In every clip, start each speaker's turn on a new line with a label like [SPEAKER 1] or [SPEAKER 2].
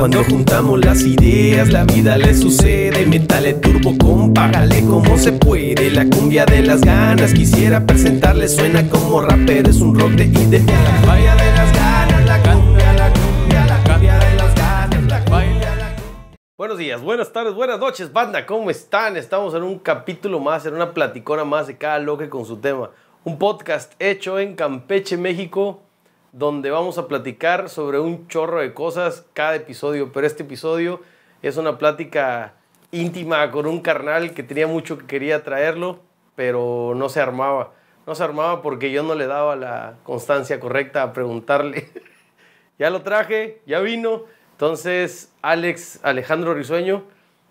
[SPEAKER 1] Cuando juntamos las ideas, la vida le sucede. Metale turbo, compárale como se puede. La cumbia de las ganas quisiera presentarle. Suena como rapero, es un rock de La Vaya de las ganas, la cumbia, la cumbia, la cumbia de las ganas, la Buenos días, buenas tardes, buenas noches, banda. ¿Cómo están? Estamos en un capítulo más, en una platicona más de cada loque con su tema. Un podcast hecho en Campeche, México donde vamos a platicar sobre un chorro de cosas cada episodio, pero este episodio es una plática íntima con un carnal que tenía mucho que quería traerlo, pero no se armaba. No se armaba porque yo no le daba la constancia correcta a preguntarle. ya lo traje, ya vino. Entonces, Alex Alejandro Risueño,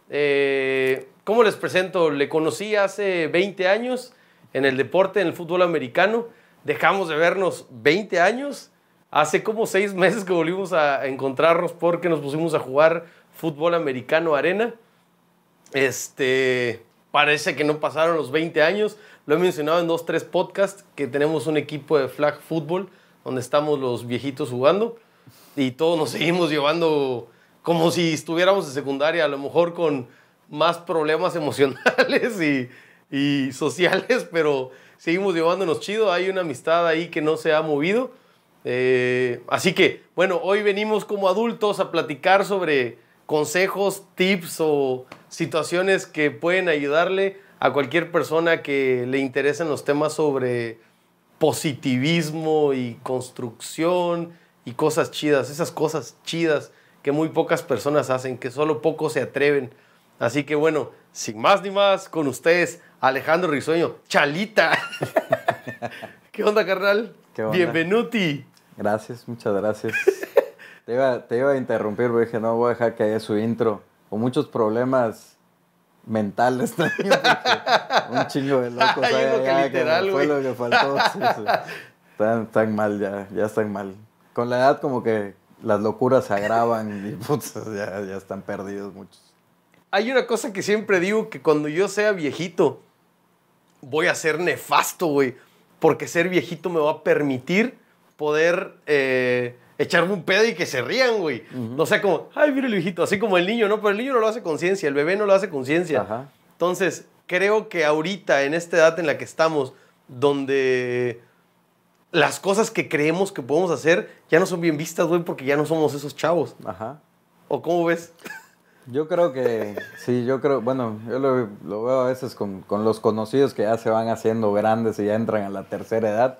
[SPEAKER 1] eh, ¿cómo les presento? Le conocí hace 20 años en el deporte, en el fútbol americano dejamos de vernos 20 años. Hace como 6 meses que volvimos a encontrarnos porque nos pusimos a jugar fútbol americano arena. Este, parece que no pasaron los 20 años. Lo he mencionado en dos, tres podcasts que tenemos un equipo de flag football donde estamos los viejitos jugando y todos nos seguimos llevando como si estuviéramos en secundaria, a lo mejor con más problemas emocionales y, y sociales, pero seguimos llevándonos chido, hay una amistad ahí que no se ha movido. Eh, así que, bueno, hoy venimos como adultos a platicar sobre consejos, tips o situaciones que pueden ayudarle a cualquier persona que le interesen los temas sobre positivismo y construcción y cosas chidas, esas cosas chidas que muy pocas personas hacen, que solo pocos se atreven. Así que bueno, sin más ni más, con ustedes Alejandro Risueño, Chalita. ¿Qué onda, carnal? Bienvenuti.
[SPEAKER 2] Gracias, muchas gracias. te, iba, a interrumpir, pero dije, no, voy a dejar que haya su intro. O muchos problemas mentales también. Un chingo de locos. Fue lo que faltó. Están, mal ya, ya están mal. Con la edad como que las locuras se agravan y
[SPEAKER 1] ya, ya están perdidos muchos. Hay una cosa que siempre digo, que cuando yo sea viejito, voy a ser nefasto, güey, porque ser viejito me va a permitir poder eh, echarme un pedo y que se rían, güey. No sea como, ay, mire el viejito, así como el niño, ¿no? Pero el niño no lo hace conciencia, el bebé no lo hace conciencia. Entonces, creo que ahorita, en esta edad en la que estamos, donde las cosas que creemos que podemos hacer ya no son bien vistas, güey, porque ya no somos esos chavos. Ajá. ¿O cómo ves? Yo creo que, sí, yo creo, bueno, yo lo, veo a veces
[SPEAKER 2] con, con, los conocidos que ya se van haciendo grandes y ya entran a la tercera edad.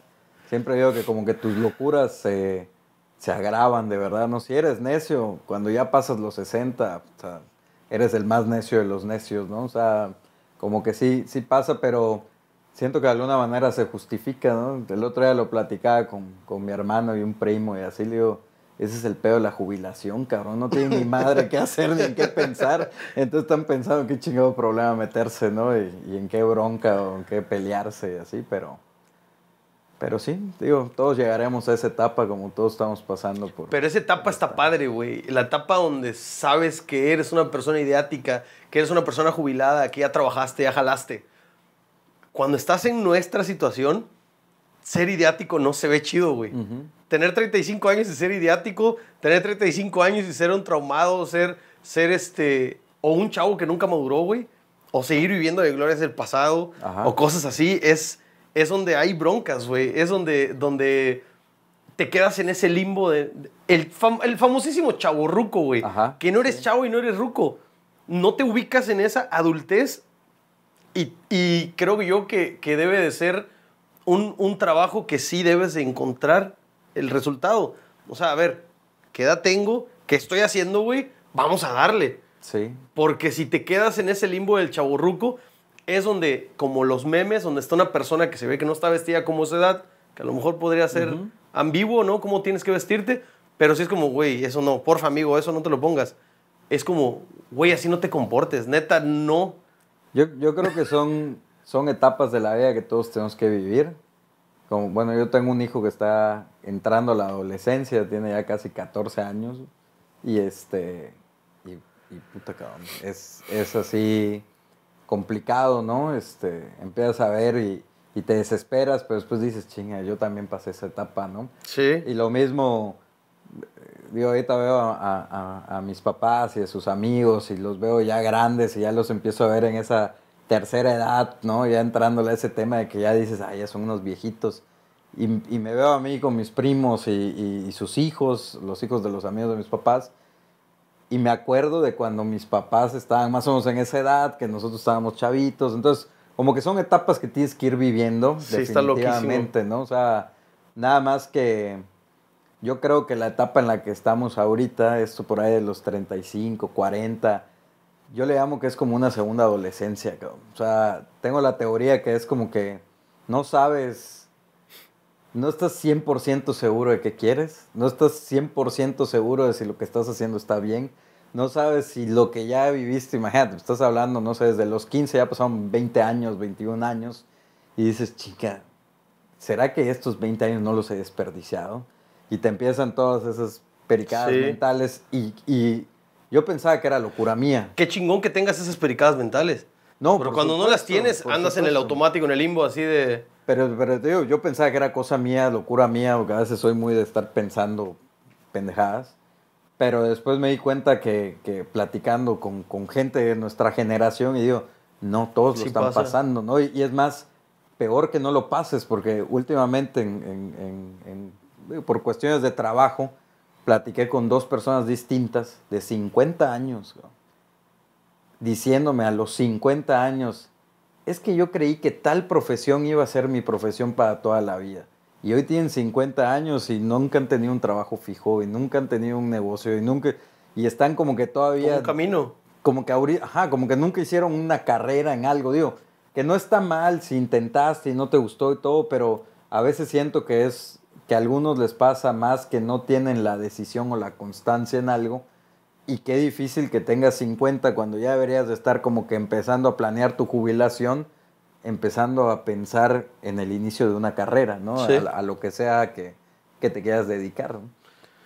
[SPEAKER 2] Siempre digo que como que tus locuras se, se agravan, de verdad, ¿no? Si eres necio, cuando ya pasas los 60, o sea, eres el más necio de los necios, ¿no? O sea, como que sí, sí pasa, pero siento que de alguna manera se justifica, ¿no? El otro día lo platicaba con, con mi hermano y un primo y así le digo ese es el pedo de la jubilación, cabrón. No tiene ni madre qué hacer ni en qué pensar. Entonces están pensando qué chingado problema meterse, ¿no? Y, en qué bronca o en qué pelearse y así, pero... Pero sí, digo, todos llegaremos a esa etapa como todos estamos pasando por.
[SPEAKER 1] Pero esa etapa está padre, güey. La etapa donde sabes que eres una persona ideática, que eres una persona jubilada, que ya trabajaste, ya jalaste. Cuando estás en nuestra situación, ser idiático no se ve chido, güey. Tener 35 años y ser idiático, tener 35 años y ser un traumado, ser, ser este, o un chavo que nunca maduró, güey, o seguir viviendo de glorias del pasado, o cosas así, es, es donde hay broncas, güey. Es donde, donde te quedas en ese limbo de, el, el, famosísimo chavo ruco, güey. Que no eres chavo y no eres ruco. No te ubicas en esa adultez y, y creo yo que, que debe de ser un, trabajo que sí debes de encontrar el resultado. O sea, a ver, ¿qué edad tengo? ¿Qué estoy haciendo, güey? Vamos a darle. Sí. Porque si te quedas en ese limbo del chaburruco, es donde, como los memes, donde está una persona que se ve que no está vestida como su edad, que a lo mejor podría ser ambiguo, ¿no? Cómo tienes que vestirte, pero sí es como, güey, eso no, porfa, amigo, eso no te lo pongas. Es como, güey, así no te comportes, neta, no. Yo, yo creo que
[SPEAKER 2] son son etapas de la vida que todos tenemos que vivir. Como, bueno, yo tengo un hijo que está entrando a la adolescencia, tiene ya casi 14 años. Y este. Y, y puta cabrón. Es, así complicado, ¿no? Este, empiezas a ver y, y, te desesperas, pero después dices, chinga, yo también pasé esa etapa, ¿no? Sí. Y lo mismo. Eh, digo, ahorita veo a mis papás y a sus amigos y los veo ya grandes y ya los empiezo a ver en esa tercera edad, ¿no? Ya entrándole a ese tema de que ya dices, ay, ya son unos viejitos. Y, me veo a mí con mis primos y, sus hijos, los hijos de los amigos de mis papás. Y me acuerdo de cuando mis papás estaban más o menos en esa edad, que nosotros estábamos chavitos. Entonces, como que son etapas que tienes que ir viviendo, sí, definitivamente, está ¿no? O sea, nada más que yo creo que la etapa en la que estamos ahorita, esto por ahí de los 35, 40, yo le llamo que es como una segunda adolescencia, O sea, tengo la teoría que es como que no sabes, no estás 100% seguro de qué quieres, no estás 100% seguro de si lo que estás haciendo está bien, no sabes si lo que ya viviste, imagínate, estás hablando, no sé, desde los 15 ya pasaron 20 años, 21 años, y dices, chica, ¿será que estos 20 años no los he desperdiciado? Y te empiezan todas esas pericadas mentales y yo pensaba que era locura mía.
[SPEAKER 1] Qué chingón que tengas esas pericadas mentales. No, pero cuando no las tienes, andas en el automático, en el limbo, así de...
[SPEAKER 2] Pero, pero digo, yo pensaba que era cosa mía, locura mía, porque a veces soy muy de estar pensando pendejadas. Pero después me di cuenta que, que platicando con, con, gente de nuestra generación y digo, no, todos lo están pasando, ¿no? Y, es más, peor que no lo pases, porque últimamente por cuestiones de trabajo platiqué con dos personas distintas de 50 años, diciéndome a los 50 años, es que yo creí que tal profesión iba a ser mi profesión para toda la vida. Y hoy tienen 50 años y nunca han tenido un trabajo fijo, y nunca han tenido un negocio, y nunca... Y están como que todavía... Un camino. Como que, ajá, como que nunca hicieron una carrera en algo, digo. Que no está mal si intentaste y no te gustó y todo, pero a veces siento que es que a algunos les pasa más que no tienen la decisión o la constancia en algo. Y qué difícil que tengas 50 cuando ya deberías de estar como que empezando a planear tu jubilación, empezando a pensar en el inicio de una carrera, ¿no? A, lo que sea que, te quieras dedicar.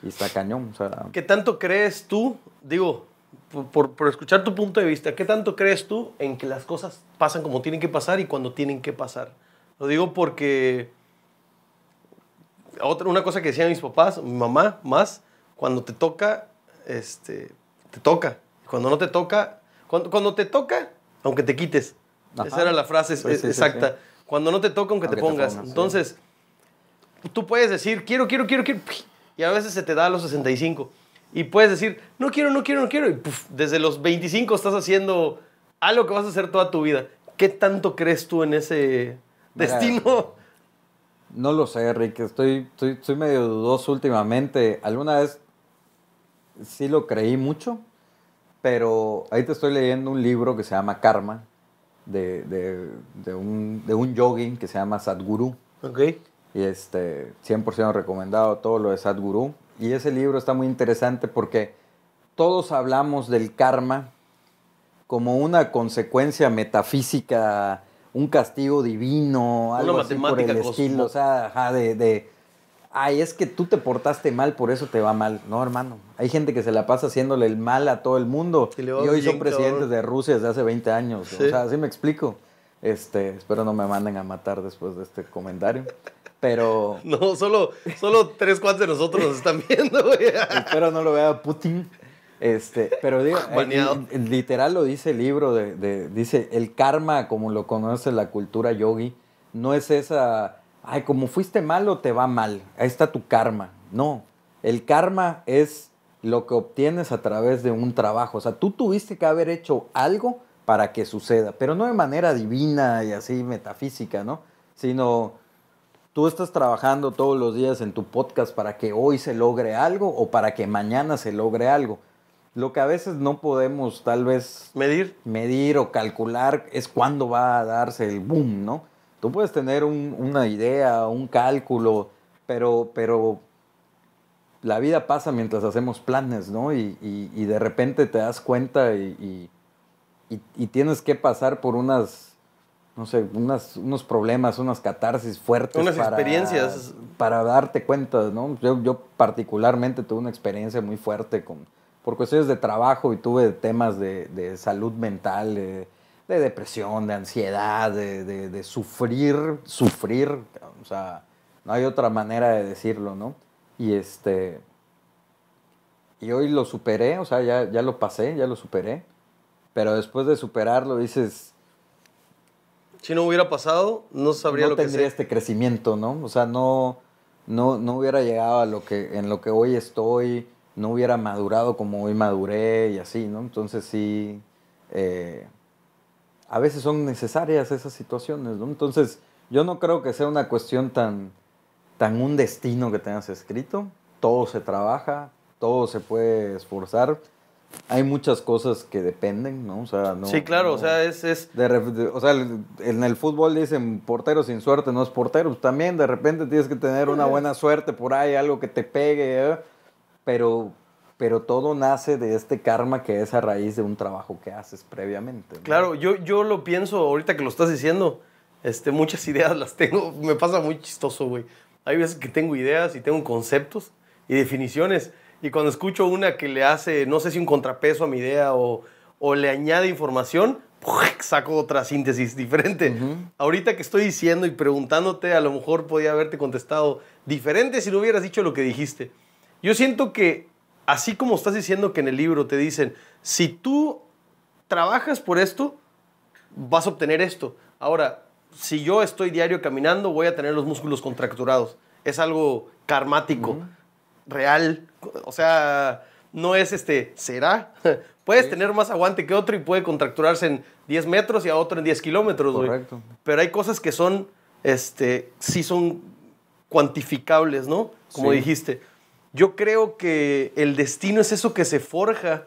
[SPEAKER 2] Y está cañón.
[SPEAKER 1] ¿Qué tanto crees tú, digo, por, escuchar tu punto de vista, ¿qué tanto crees tú en que las cosas pasan como tienen que pasar y cuando tienen que pasar? Lo digo porque otra, una cosa que decían mis papás, mi mamá, más, cuando te toca, este, te toca. Cuando no te toca, cuando, cuando te toca, aunque te quites. Esa era la frase exacta. cuando no te toca, aunque, te, pongas. Entonces, tú puedes decir, quiero, quiero, quiero, quiero, y a veces se te da a los 65. Y puedes decir, no quiero, no quiero, no quiero, y desde los 25 estás haciendo algo que vas a hacer toda tu vida. ¿Qué tanto crees tú en ese
[SPEAKER 2] destino? No lo sé, Rick, estoy, estoy, estoy medio dudoso últimamente. Alguna vez sí lo creí mucho, pero ahí te estoy leyendo un libro que se llama Karma, de, de, un, de un que se llama Sadhguru. Ok. Y este, 100% recomendado todo lo de Sadhguru. Y ese libro está muy interesante porque todos hablamos del karma como una consecuencia metafísica un castigo divino, algo así por el estilo, o sea, de, de, ay, es que tú te portaste mal, por eso te va mal. No, hermano, hay gente que se la pasa haciéndole el mal a todo el mundo. Y, hoy son presidentes de Rusia desde hace 20 años, o sea, así me explico. Este, espero no me manden a matar después de este comentario. Pero.
[SPEAKER 1] No, solo, solo tres cuantos de nosotros están viendo, güey. Espero no lo vea Putin. Este,
[SPEAKER 2] pero digo, literal lo dice el libro, de, dice el karma, como lo conoce la cultura yogi, no es esa, ay, como fuiste malo, te va mal, ahí está tu karma. No, el karma es lo que obtienes a través de un trabajo. O sea, tú tuviste que haber hecho algo para que suceda, pero no de manera divina y así metafísica, ¿no? Sino tú estás trabajando todos los días en tu podcast para que hoy se logre algo o para que mañana se logre algo lo que a veces no podemos tal vez medir, medir o calcular es cuándo va a darse el boom, ¿no? Tú puedes tener una idea, un cálculo, pero, pero la vida pasa mientras hacemos planes, ¿no? Y, de repente te das cuenta y, tienes que pasar por unas, no sé, unos problemas, unas catarsis fuertes. Unas experiencias. Para darte cuenta, ¿no? yo particularmente tuve una experiencia muy fuerte con por cuestiones de trabajo y tuve temas de, salud mental, de, depresión, de ansiedad, de, sufrir, sufrir, o sea, no hay otra manera de decirlo, ¿no? Y este, y hoy lo superé, o sea, ya, lo pasé, ya lo superé, pero después de superarlo dices...
[SPEAKER 1] Si no hubiera pasado, no sabría no tendría este
[SPEAKER 2] crecimiento, ¿no? O sea, no, no, no hubiera llegado a lo que, en lo que hoy estoy no hubiera madurado como hoy maduré y así, ¿no? Entonces sí, eh, a veces son necesarias esas situaciones, ¿no? Entonces yo no creo que sea una cuestión tan, tan un destino que tengas escrito, todo se trabaja, todo se puede esforzar. Hay muchas cosas que dependen, ¿no? Sí, claro, o sea, es. es... o sea, en el fútbol dicen portero sin suerte no es portero. Pues también de repente tienes que tener una buena suerte por ahí, algo que te pegue. ¿eh? pero, pero todo nace de este karma que es a raíz de un trabajo que haces previamente.
[SPEAKER 1] Claro, yo, lo pienso ahorita que lo estás diciendo. Este, muchas ideas las tengo, me pasa muy chistoso, güey. Hay veces que tengo ideas y tengo conceptos y definiciones. Y cuando escucho una que le hace, no sé si un contrapeso a mi idea o, le añade información, saco otra síntesis diferente. Ahorita que estoy diciendo y preguntándote, a lo mejor podía haberte contestado diferente si no hubieras dicho lo que dijiste. Yo siento que, así como estás diciendo que en el libro te dicen, si tú trabajas por esto, vas a obtener esto. Ahora, si yo estoy diario caminando, voy a tener los músculos contracturados. Es algo karmático, real. O sea, no es este, será. Puedes tener más aguante que otro y puede contracturarse en 10 metros y a otro en 10 kilómetros, Pero hay cosas que son, este, sí son cuantificables, ¿no? Como dijiste. Yo creo que el destino es eso que se forja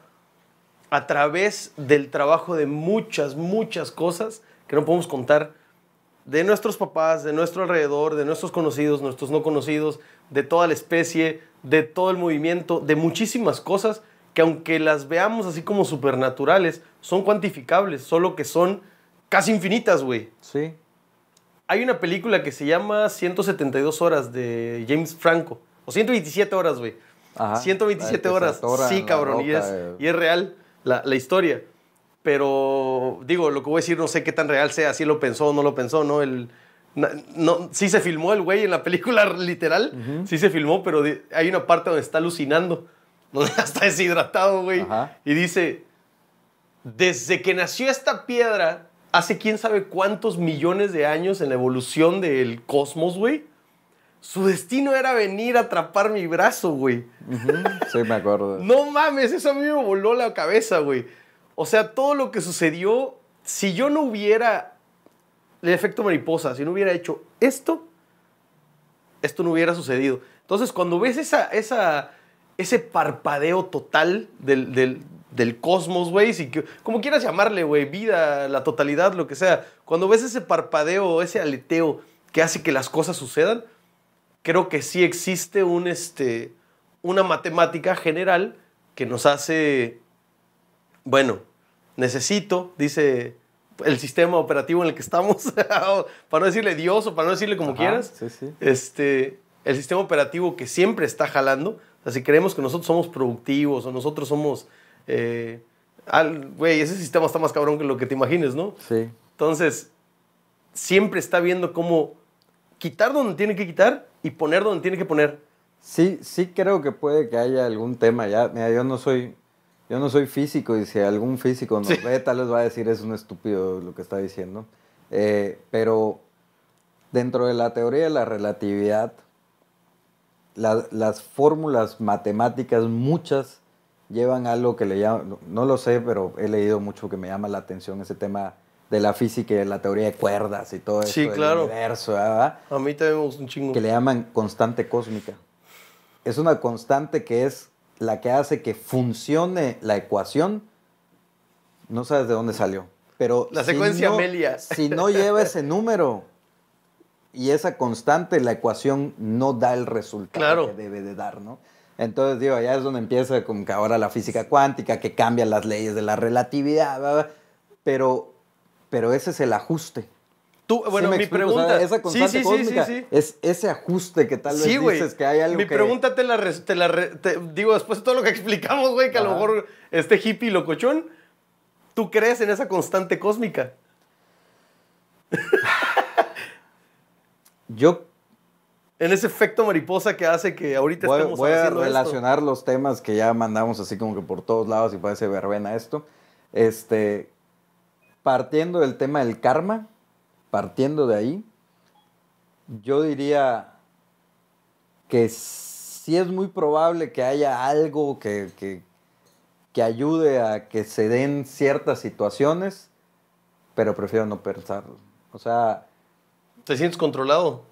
[SPEAKER 1] a través del trabajo de muchas, muchas cosas que no podemos contar de nuestros papás, de nuestro alrededor, de nuestros conocidos, nuestros no conocidos, de toda la especie, de todo el movimiento, de muchísimas cosas que aunque las veamos así como supernaturales, son cuantificables, solo que son casi infinitas, güey. Sí. Hay una película que se llama 172 horas de James Franco. O 127 horas, güey. 127 horas. Sí, cabrón. Eh. y, es, real la, la, historia. Pero digo, lo que voy a decir, no sé qué tan real sea, si lo pensó o no lo pensó, ¿no? El, no, sí se filmó el güey en la película, literal. Sí se filmó, pero hay una parte donde está alucinando, donde está deshidratado, güey. Y dice, desde que nació esta piedra, hace quién sabe cuántos millones de años en la evolución del cosmos, güey su destino era venir a atrapar mi brazo, güey. Sí, me acuerdo. no mames, eso a mí me voló la cabeza, güey. O sea, todo lo que sucedió, si yo no hubiera el efecto mariposa, si no hubiera hecho esto, esto no hubiera sucedido. Entonces, cuando ves esa, esa, ese parpadeo total del, del, del cosmos, güey, como quieras llamarle, güey, vida, la totalidad, lo que sea, cuando ves ese parpadeo, ese aleteo que hace que las cosas sucedan, creo que sí existe un, este, una matemática general que nos hace, bueno, necesito, dice el sistema operativo en el que estamos, para no decirle Dios o para no decirle como quieras, Este, el sistema operativo que siempre está jalando, si creemos que nosotros somos productivos o nosotros somos, eh, güey, ese sistema está más cabrón que lo que te imagines, ¿no? Sí. Entonces, siempre está viendo cómo quitar donde tiene que quitar y poner donde tiene que poner. Sí, sí creo que puede que haya algún tema. Ya, mira, yo no soy, yo no soy
[SPEAKER 2] físico y si algún físico nos ve, tal vez va a decir es un estúpido lo que está diciendo. Eh, pero dentro de la teoría de la relatividad, las fórmulas matemáticas, muchas llevan a algo que le llama, no lo sé, pero he leído mucho que me llama la atención ese tema de la física y de la teoría de cuerdas y todo eso. Sí, claro. Del universo, A mí también me gusta un chingo. Que le llaman constante cósmica. Es una constante que es la que hace que funcione la ecuación. No sabes de dónde salió. Pero la secuencia si Si no lleva ese número y esa constante, la ecuación no da el resultado que debe de dar, ¿no? Entonces, digo, allá es donde empieza como que ahora la física cuántica, que cambia las leyes de la relatividad, pero pero ese es el ajuste.
[SPEAKER 1] bueno, mi pregunta. esa constante cósmica
[SPEAKER 2] es ese ajuste que tal vez dices que hay algo. Mi pregunta
[SPEAKER 1] te la, digo después de todo lo que explicamos, güey, que a lo mejor este hippie locochón. ¿Tú crees en esa constante cósmica? Yo. En ese efecto mariposa que hace que ahorita voy, estemos a relacionar
[SPEAKER 2] los temas que ya mandamos así como que por todos lados y parece verbena esto. Este, partiendo del tema del karma, partiendo de ahí, yo diría que sí es muy probable que haya algo que, que, ayude a que se den ciertas situaciones, pero prefiero no pensarlo. O
[SPEAKER 1] sea... ¿Te sientes controlado?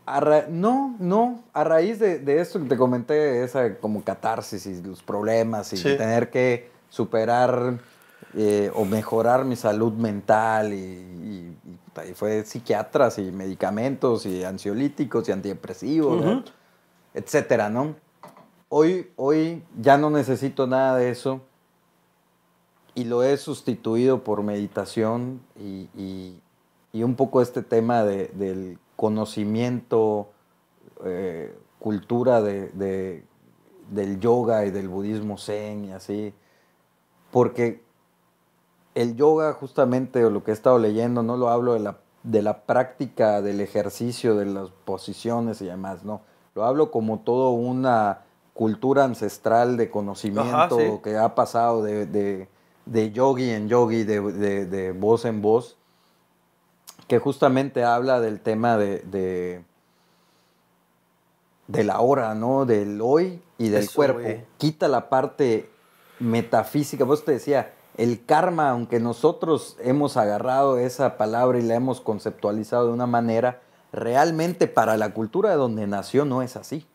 [SPEAKER 2] no, no. A raíz de, de, esto que te comenté, esa como catarsis y los problemas y tener que superar eh, o mejorar mi salud mental y, fue psiquiatras y medicamentos y ansiolíticos y antidepresivos, etcétera, ¿no? Hoy, hoy ya no necesito nada de eso y lo he sustituido por meditación y, un poco este tema del conocimiento, eh, cultura del yoga y del budismo zen y así, porque el yoga justamente, o lo que he estado leyendo, no lo hablo de la, de la práctica, del ejercicio, de las posiciones y demás, no. Lo hablo como todo una cultura ancestral de conocimiento que ha pasado de, yogi en yogi, de, voz en voz, que justamente habla del tema de, de, la hora, ¿no? Del hoy y del cuerpo. Quita la parte metafísica, vos te decía, el karma, aunque nosotros hemos agarrado esa palabra y la hemos conceptualizado de una manera, realmente para la cultura de donde nació no es así.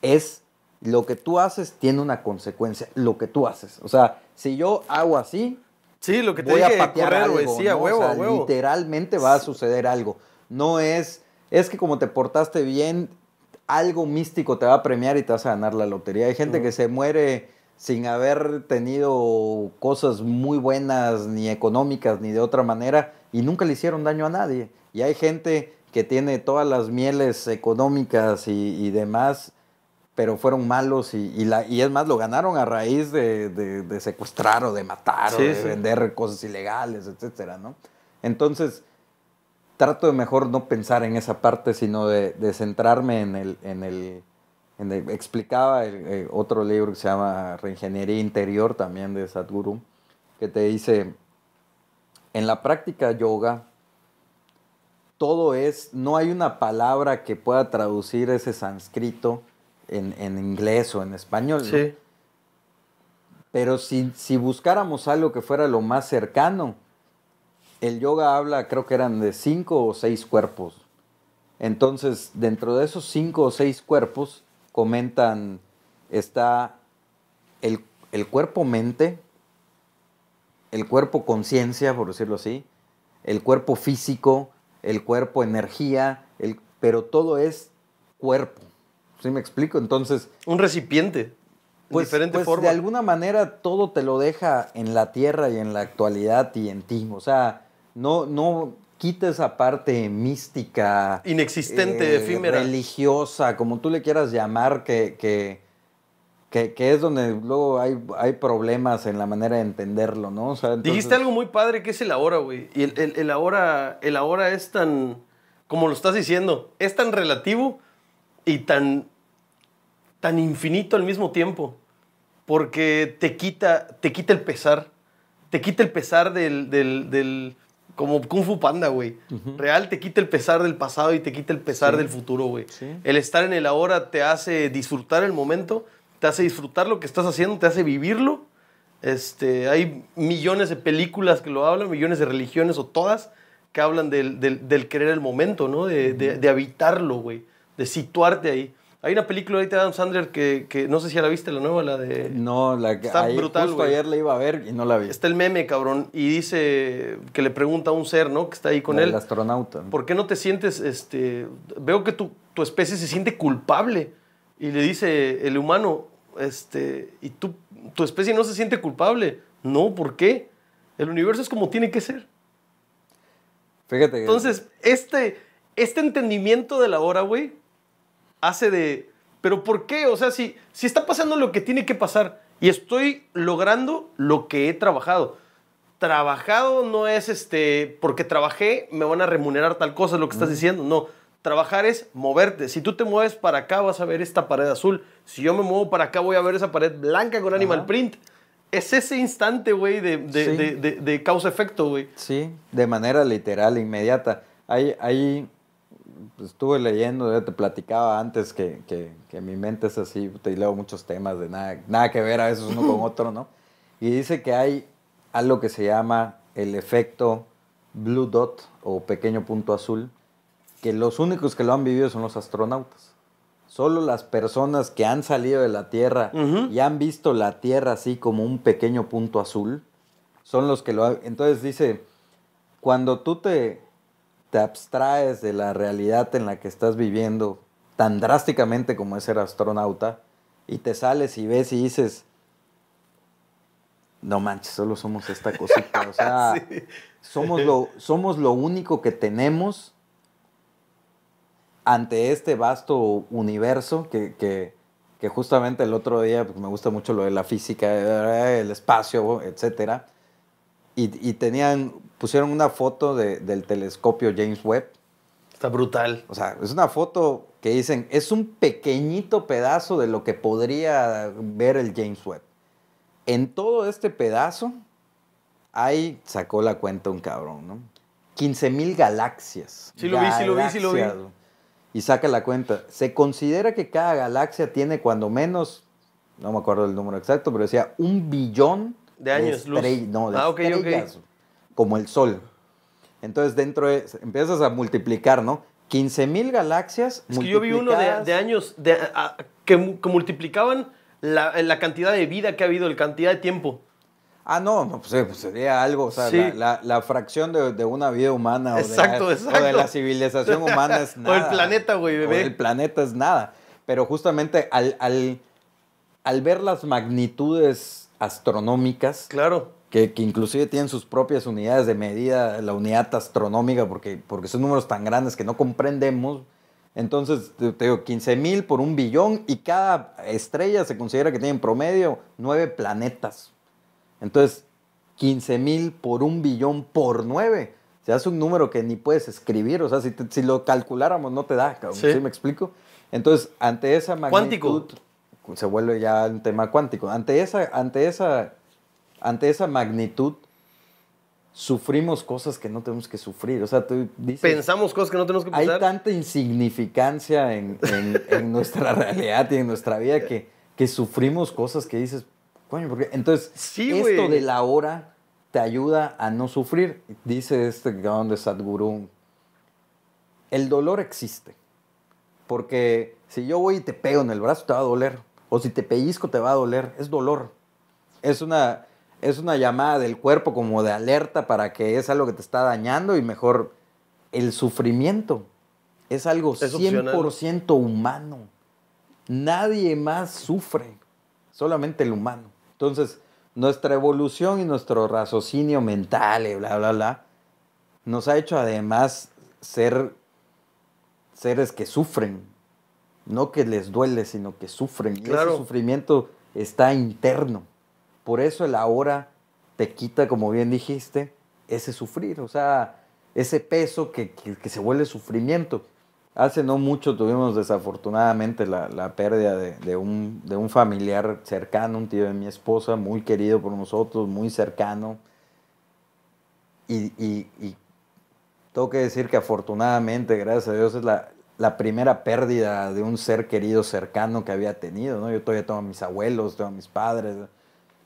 [SPEAKER 2] Es lo que tú haces tiene una consecuencia, lo que tú haces. O sea, si yo hago así, sí, lo que te voy a patear literalmente va a suceder algo. No es, es que como te portaste bien, algo místico te va a premiar y te vas a ganar la lotería. Hay gente que se muere sin haber tenido cosas muy buenas, ni económicas, ni de otra manera, y nunca le hicieron daño a nadie. Y hay gente que tiene todas las mieles económicas y, demás, pero fueron malos y, la, y es más, lo ganaron a raíz de, secuestrar o de matar o de vender cosas ilegales, etcétera, ¿no? Entonces, trato de mejor no pensar en esa parte, sino de, de centrarme en el, en el explicaba eh, otro libro que se llama Reingeniería Interior, también de Sadhguru, que te dice, en la práctica yoga, todo es, no hay una palabra que pueda traducir ese sánscrito en, en, inglés o en español. Sí. Pero si, si buscáramos algo que fuera lo más cercano, el yoga habla, creo que eran de cinco o seis cuerpos. Entonces, dentro de esos cinco o seis cuerpos, comentan, está el, cuerpo-mente, el cuerpo-conciencia, por decirlo así, el cuerpo físico, el cuerpo-energía, el, pero todo es cuerpo. ¿Sí me explico? Entonces...
[SPEAKER 1] Un recipiente. Pues, diferente pues, De
[SPEAKER 2] alguna manera todo te lo deja en la tierra y en la actualidad y en ti. O sea, no, no, quita esa parte mística. Inexistente, eh, efímera. Religiosa, como tú le quieras llamar, que, es donde luego hay, hay, problemas en la manera de entenderlo, ¿no? Dijiste algo
[SPEAKER 1] muy padre que es el ahora, güey. Y el, ahora, el ahora es tan, como lo estás diciendo, es tan relativo y tan, tan infinito al mismo tiempo. Porque te quita, te quita el pesar. Te quita el pesar del como Kung Fu Panda, güey. Real te quita el pesar del pasado y te quita el pesar del futuro, güey. El estar en el ahora te hace disfrutar el momento, te hace disfrutar lo que estás haciendo, te hace vivirlo. Este, hay millones de películas que lo hablan, millones de religiones o todas que hablan del, del, querer el momento, ¿no? De, de habitarlo, güey. De situarte ahí. Hay una película ahorita de Adam Sandler que, que no sé si ya la viste, la nueva, la de... No, la que está brutal, justo ayer la iba a ver y no la vi. Está el meme, cabrón, y dice que le pregunta a un ser, ¿no? Que está ahí con él. El astronauta. ¿Por qué no te sientes, este... Veo que tu, especie se siente culpable. Y le dice el humano, este... Y tú, tu especie no se siente culpable. No, ¿por qué? El universo es como tiene que ser. Fíjate. Entonces, este, este entendimiento de la hora, güey, hace de, pero ¿por qué? O sea, si, si está pasando lo que tiene que pasar y estoy logrando lo que he trabajado. Trabajado no es este, porque trabajé me van a remunerar tal cosa, es lo que estás diciendo, no. Trabajar es moverte. Si tú te mueves para acá, vas a ver esta pared azul. Si yo me muevo para acá, voy a ver esa pared blanca con animal print. Es ese instante, güey, de, causa-efecto, güey. Sí,
[SPEAKER 2] de manera literal, inmediata. Hay, hay, pues, estuve leyendo, te platicaba antes que, mi mente es así, te leo muchos temas de nada, nada que ver a veces uno con otro, ¿no? Y dice que hay algo que se llama el efecto blue dot o pequeño punto azul, que los únicos que lo han vivido son los astronautas. Solo las personas que han salido de la Tierra y han visto la Tierra así como un pequeño punto azul, son los que lo han... Entonces dice, cuando tú te te abstraes de la realidad en la que estás viviendo tan drásticamente como es ser astronauta y te sales y ves y dices, no manches, solo somos esta cosita, o sea, somos, lo, somos lo único que tenemos ante este vasto universo que, que, justamente el otro día, pues, me gusta mucho lo de la física, eh, el espacio, etcétera y, tenían, pusieron una foto del telescopio James Webb. Está brutal. O sea, es una foto que dicen, es un pequeñito pedazo de lo que podría ver el James Webb. En todo este pedazo ahí sacó la cuenta un cabrón, ¿no? 15 mil galaxias. Sí lo vi, sí lo vi, sí lo vi. Y saca la cuenta. Se considera que cada galaxia tiene cuando menos, no me acuerdo el número exacto, pero decía un billón de años, luz. ah, como el Sol. Entonces, dentro de, empiezas a multiplicar, ¿no? 15.000 galaxias. Es que yo vi uno de,
[SPEAKER 1] años que, multiplicaban la, cantidad de vida que ha habido, la cantidad de tiempo. Ah, no, no
[SPEAKER 2] pues, eh, pues sería algo, o sea, la, fracción de, una vida humana o, de, la civilización humana es nada. o el planeta, güey, bebé. O el planeta es nada. Pero justamente al, al, al ver las magnitudes astronómicas. Claro. Que, que, inclusive tienen sus propias unidades de medida, la unidad astronómica, porque, porque son números tan grandes que no comprendemos. Entonces, te, digo, 15 mil por un billón y cada estrella se considera que tiene en promedio nueve planetas. Entonces, 15.000 mil por un billón por nueve. Se hace un número que ni puedes escribir. O sea, si, si lo calculáramos no te da, cabrón. me explico? Entonces, ante esa magnitud... Cuántico se vuelve ya un tema cuántico. Ante esa, ante esa, ante esa magnitud, sufrimos cosas que no tenemos que sufrir. O sea, tú Pensamos
[SPEAKER 1] cosas que no tenemos que pensar.
[SPEAKER 2] Hay tanta insignificancia en, nuestra realidad y en nuestra vida que, que sufrimos cosas que dices, coño, porque Entonces, esto de la hora te ayuda a no sufrir. Dice este cabrón de Sadhguru, el dolor existe. Porque si yo voy y te pego en el brazo, te va a doler o si te pellizco te va a doler, es dolor. Es una, es una llamada del cuerpo como de alerta para que es algo que te está dañando y mejor el sufrimiento es algo 100% humano. Nadie más sufre, solamente el humano. Entonces, nuestra evolución y nuestro raciocinio mental bla, bla, bla, nos ha hecho además ser seres que sufren, no que les duele, sino que sufren. Y ese sufrimiento está interno. Por eso el ahora te quita, como bien dijiste, ese sufrir, o sea, ese peso que, se vuelve sufrimiento. Hace no mucho tuvimos desafortunadamente la, pérdida de, un, de, un, familiar cercano, un tío de mi esposa, muy querido por nosotros, muy cercano. Y, y, y tengo que decir que afortunadamente, gracias a Dios, es la, la primera pérdida de un ser querido cercano que había tenido, ¿no? Yo todavía tengo a mis abuelos, tengo a mis padres.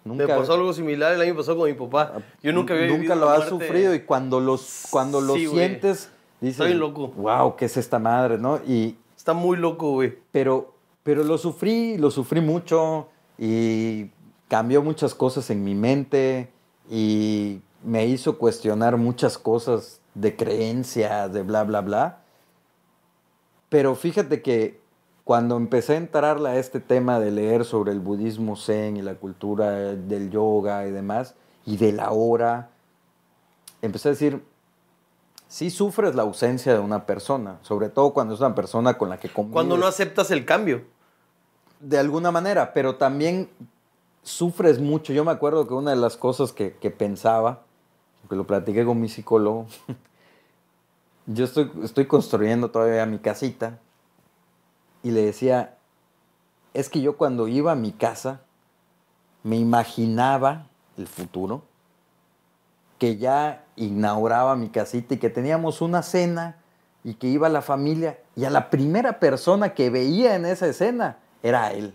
[SPEAKER 2] Nunca, me pasó
[SPEAKER 1] algo similar el año pasado con mi papá. Ah, Yo nunca había Nunca lo has sufrido
[SPEAKER 2] y cuando, los, cuando lo sientes, dices... Estoy loco. Wow, ¿qué es esta madre, no? Y... Está muy loco, güey. Pero, pero lo sufrí, lo sufrí mucho y cambió muchas cosas en mi mente y me hizo cuestionar muchas cosas de creencia, de bla, bla, bla. Pero fíjate que cuando empecé a entrarle a este tema de leer sobre el budismo zen y la cultura del yoga y demás, y de la hora, empecé a decir, si sufres la ausencia de una persona, sobre todo cuando es una persona con la que Cuando no
[SPEAKER 1] aceptas el cambio. De
[SPEAKER 2] alguna manera, pero también sufres mucho. Yo me acuerdo que una de las cosas que, que pensaba, que lo platiqué con mi psicólogo, yo estoy, construyendo todavía mi casita y le decía, es que yo cuando iba a mi casa me imaginaba el futuro, que ya inauguraba mi casita y que teníamos una cena y que iba la familia y a la primera persona que veía en esa escena era él.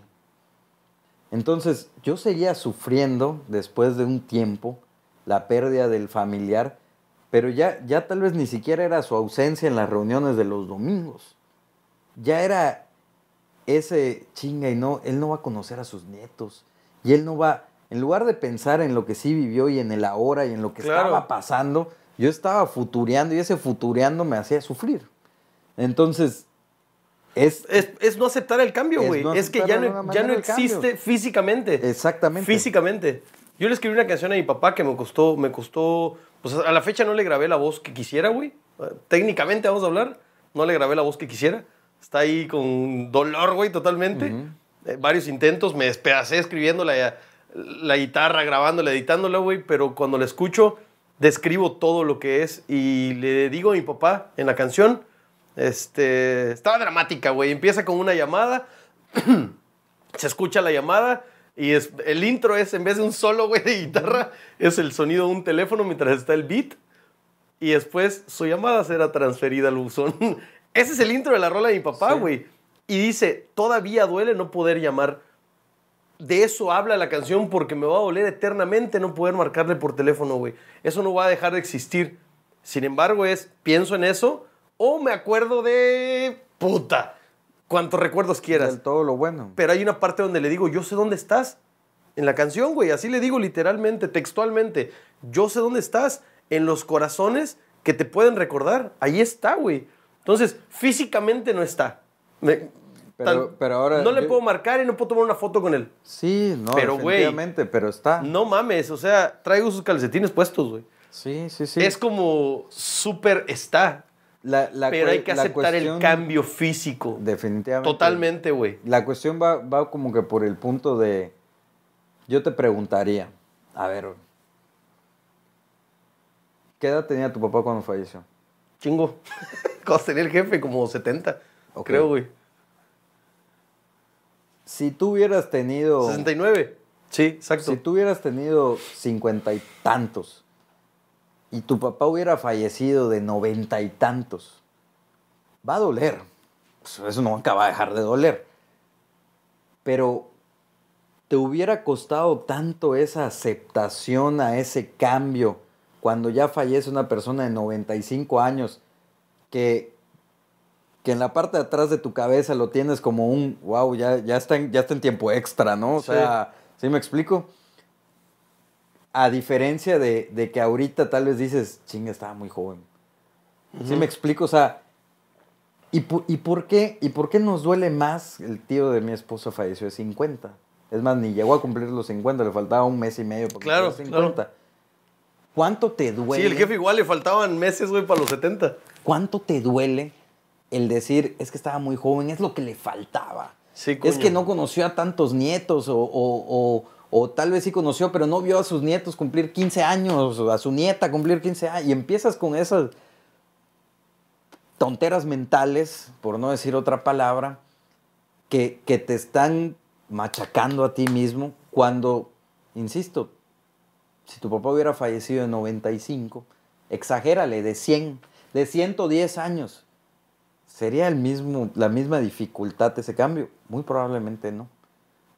[SPEAKER 2] Entonces yo seguía sufriendo después de un tiempo la pérdida del familiar pero ya, ya tal vez ni siquiera era su ausencia en las reuniones de los domingos. Ya era ese chinga y no, él no va a conocer a sus nietos. Y él no va, en lugar de pensar en lo que sí vivió y en el ahora y en lo que estaba pasando, yo estaba futureando y ese futureando me hacía sufrir.
[SPEAKER 1] Entonces, es, es, no aceptar el cambio, güey. Es, que ya no, ya no existe físicamente. Exactamente. Físicamente. Yo le escribí una canción a mi papá que me costó, me costó pues a la fecha no le grabé la voz que quisiera, güey. Técnicamente vamos a hablar, no le grabé la voz que quisiera. Está ahí con dolor, güey, totalmente. Eh, varios intentos, me despedacé escribiendo la, la guitarra, grabándola, editándola, güey, pero cuando la escucho, describo todo lo que es y le digo a mi papá en la canción, este, estaba dramática, güey. Empieza con una llamada, se escucha la llamada y es, el intro es, en vez de un solo, güey, de guitarra, es el sonido de un teléfono mientras está el beat. Y después su llamada será transferida al buzón. Ese es el intro de la rola de mi papá, güey. Y dice, todavía duele no poder llamar. De eso habla la canción porque me va a doler eternamente no poder marcarle por teléfono, güey. Eso no va a dejar de existir. Sin embargo, es, pienso en eso o me acuerdo de... Puta, cuantos recuerdos quieras. todo lo bueno. Pero hay una parte donde le digo, yo sé dónde estás. En la canción, güey, así le digo literalmente, textualmente. Yo sé dónde estás. En los corazones que te pueden recordar. Ahí está, güey. Entonces, físicamente no está. pero, ahora. No le puedo marcar y no puedo tomar una foto con él. Sí, no, pero, definitivamente, pero está. No mames, o sea, traigo sus calcetines puestos, güey. Sí, sí, sí. Es como súper está. Pero hay que aceptar el
[SPEAKER 2] cambio físico. Definitivamente. Totalmente, güey. La cuestión va, como que por el punto de. Yo te preguntaría, a ver,
[SPEAKER 1] ¿qué edad tenía tu papá cuando falleció? Chingo. cuando tenía el jefe, como 70, creo, güey. Si
[SPEAKER 2] tú hubieras tenido. 69. Sí, exacto. Si tú hubieras tenido cincuenta y tantos y tu papá hubiera fallecido de noventa y tantos, va a doler. Pues, eso nunca va a dejar de doler. Pero te hubiera costado tanto esa aceptación a ese cambio cuando ya fallece una persona de 95 años que, que en la parte de atrás de tu cabeza lo tienes como un, wow, ya, ya, está, en, ya está en tiempo extra, ¿no? O sea, ¿sí me explico? A diferencia de, de, que ahorita tal vez dices, chinga, estaba muy joven. si ¿Sí me explico? O sea, ¿y, ¿y, por qué, ¿y por qué nos duele más? El tío de mi esposo falleció de 50. Es más, ni llegó a cumplir los 50, le faltaba un mes y medio para claro, 50. Claro. ¿Cuánto te duele? Sí, el jefe
[SPEAKER 1] igual le faltaban meses, güey, para los 70.
[SPEAKER 2] ¿Cuánto te duele el decir, es que estaba muy joven, es lo que le faltaba? Sí, coño. Es que no conoció a tantos nietos o o tal vez sí conoció, pero no vio a sus nietos cumplir 15 años, a su nieta cumplir 15 años, y empiezas con esas tonteras mentales, por no decir otra palabra, que, te están machacando a ti mismo cuando, insisto, si tu papá hubiera fallecido en 95, exagérale, de 100, de 110 años, ¿sería el mismo, la misma dificultad ese cambio? Muy probablemente no.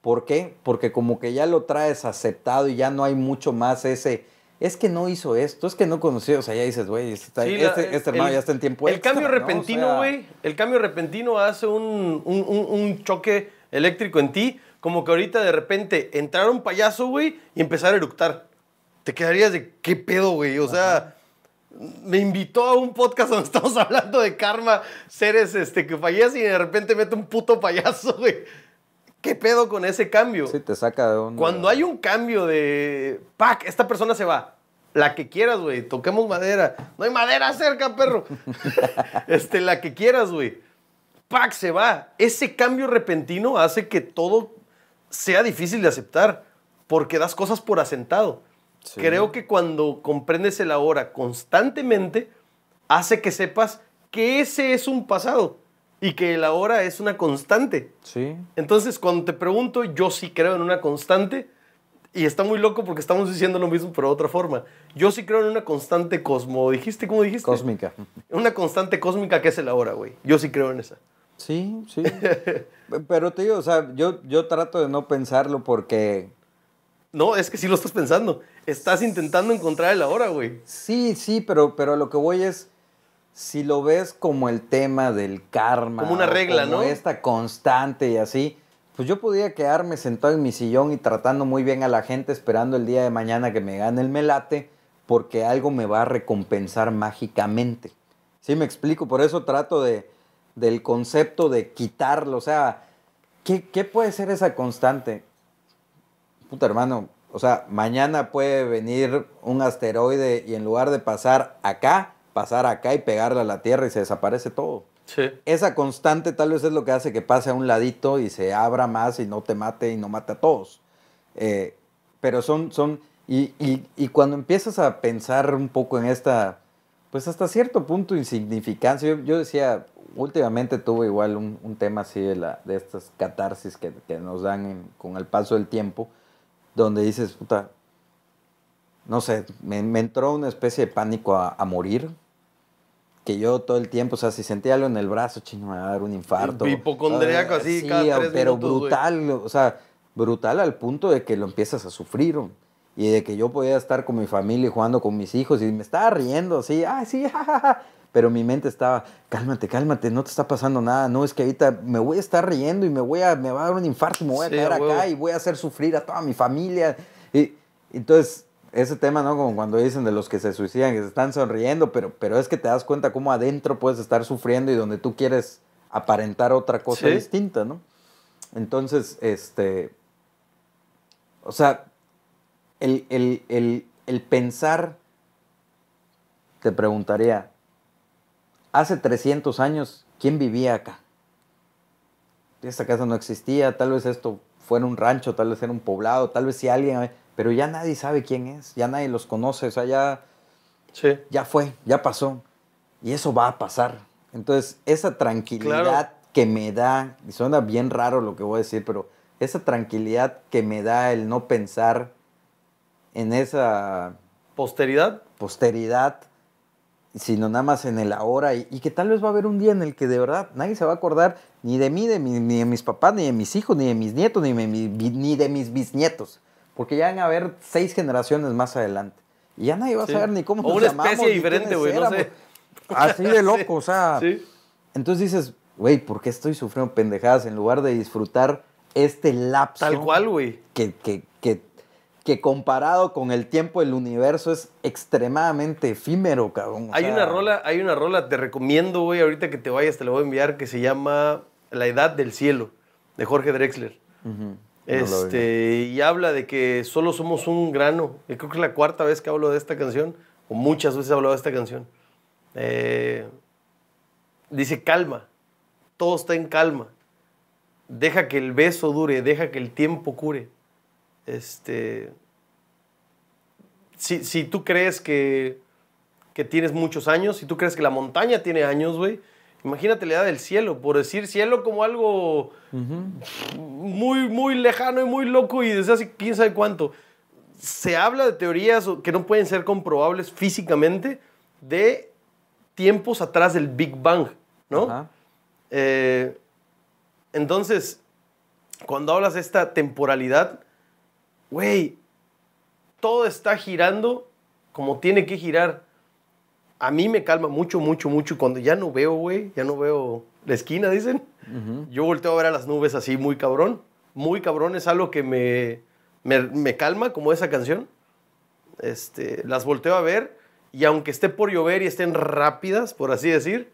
[SPEAKER 2] ¿Por qué? Porque como que ya lo traes aceptado y ya no hay mucho más ese, es que no hizo esto, es que no conoció, o sea, ya dices, güey, este, este, hermano ya está en tiempo El cambio repentino, güey,
[SPEAKER 1] el cambio repentino hace un, choque eléctrico en ti, como que ahorita de repente entrar un payaso, güey, y empezar a eructar. Te quedarías de, ¿qué pedo, güey? O sea... me invitó a un podcast donde estamos hablando de karma, seres este, que fallas y de repente mete un puto payaso, güey. ¿Qué pedo con ese cambio? Sí, te saca de onda. Cuando hay un cambio de. ¡Pac! Esta persona se va. La que quieras, güey. Toquemos madera. No hay madera cerca, perro. este, la que quieras, güey. ¡Pac! Se va. Ese cambio repentino hace que todo sea difícil de aceptar. Porque das cosas por asentado. Creo que cuando comprendes el ahora constantemente, hace que sepas que ese es un pasado y que el ahora es una constante. Sí. Entonces, cuando te pregunto, yo sí creo en una constante y está muy loco porque estamos diciendo lo mismo pero de otra forma. Yo sí creo en una constante cosmo, dijiste, ¿cómo dijiste? Cósmica. Una constante cósmica que es el ahora, güey. Yo sí creo en esa. Sí, sí. pero te digo, o sea, yo, yo
[SPEAKER 2] trato de no pensarlo porque no, es que sí lo estás pensando. Estás intentando encontrar el ahora, güey. Sí, sí, pero, pero lo que voy es si lo ves como el tema del karma, como una regla, ¿no? Esta constante y así, pues yo podía quedarme sentado en mi sillón y tratando muy bien a la gente, esperando el día de mañana que me gane el melate, porque algo me va a recompensar mágicamente. ¿Sí me explico? Por eso trato de, del concepto de quitarlo. O sea, ¿qué, ¿qué puede ser esa constante? Puta hermano, o sea, mañana puede venir un asteroide y en lugar de pasar acá, pasar acá y pegarla a la tierra y se desaparece todo. Esa constante tal vez es lo que hace que pase a un ladito y se abra más y no te mate y no mate a todos. Eh, pero son, son y, cuando empiezas a pensar un poco en esta, pues hasta cierto punto insignificancia, yo, decía, últimamente tuve igual un, tema así de, la, de estas catarsis que, nos dan con el paso del tiempo, donde dices, puta, no sé, me, entró una especie de pánico a morir que yo todo el tiempo, o sea, si sentía algo en el brazo, chino, me va a dar un infarto. Hipocondríaco así, pero brutal, o sea, brutal al punto de que lo empiezas a sufrir. Y de que yo podía estar con mi familia y jugando con mis hijos y me estaba riendo así, ah, sí, Pero mi mente estaba, cálmate, cálmate, no te está pasando nada. No, es que ahorita me voy a estar riendo y me, voy a, me va a dar un infarto y me voy a quedar acá y voy a hacer sufrir a toda mi familia. Y, entonces, ese tema, ¿no? Como cuando dicen de los que se suicidan, que se están sonriendo, pero, pero es que te das cuenta cómo adentro puedes estar sufriendo y donde tú quieres aparentar otra cosa distinta, ¿no? Entonces, este, o sea, el, el pensar, te preguntaría, hace 300 años, ¿quién vivía acá? Esta casa no existía, tal vez esto fuera un rancho, tal vez era un poblado, tal vez si alguien pero ya nadie sabe quién es, ya nadie los conoce, o sea, ya, ya fue, ya pasó. Y eso va a pasar. Entonces, esa tranquilidad que me da, y suena bien raro lo que voy a decir, pero esa tranquilidad que me da el no pensar en esa... Posteridad. Posteridad, sino nada más en el ahora, y, que tal vez va a haber un día en el que de verdad nadie se va a acordar ni de mí, ni de mis papás, ni de mis hijos, ni de mis nietos, ni de mis bisnietos porque ya van a haber seis generaciones más adelante. Y ya nadie va a saber ni cómo o llamamos. una especie diferente, güey, Así de loco, o sea. Sí. Entonces dices, güey, ¿por qué estoy sufriendo pendejadas en lugar de disfrutar este lapso? Tal cual, güey. Que, que, comparado con el tiempo el universo es extremadamente efímero, cabrón. Hay, una
[SPEAKER 1] rola, hay una rola, te recomiendo, güey, ahorita que te vayas te la voy a enviar, que se llama La Edad del Cielo, de Jorge Drexler
[SPEAKER 2] este,
[SPEAKER 1] y habla de que solo somos un grano. creo que es la cuarta vez que hablo de esta canción, o muchas veces he hablado de esta canción. Eh, dice calma, todo está en calma. Deja que el beso dure, deja que el tiempo cure. Este, si, tú crees que, que tienes muchos años, si tú crees que la montaña tiene años, güey, imagínate la edad del cielo, por decir cielo como algo muy, muy lejano y muy loco y desde hace quién sabe cuánto. Se habla de teorías que no pueden ser comprobables físicamente de tiempos atrás del Big Bang, ¿no? Eh, entonces, cuando hablas de esta temporalidad, güey, todo está girando como tiene que girar. A mí me calma mucho, mucho, mucho cuando ya no veo, güey, ya no veo la esquina, dicen. Yo volteo a ver a las nubes así, muy cabrón. Muy cabrón es algo que me, me, me, calma, como esa canción. Este, las volteo a ver y aunque esté por llover y estén rápidas, por así decir,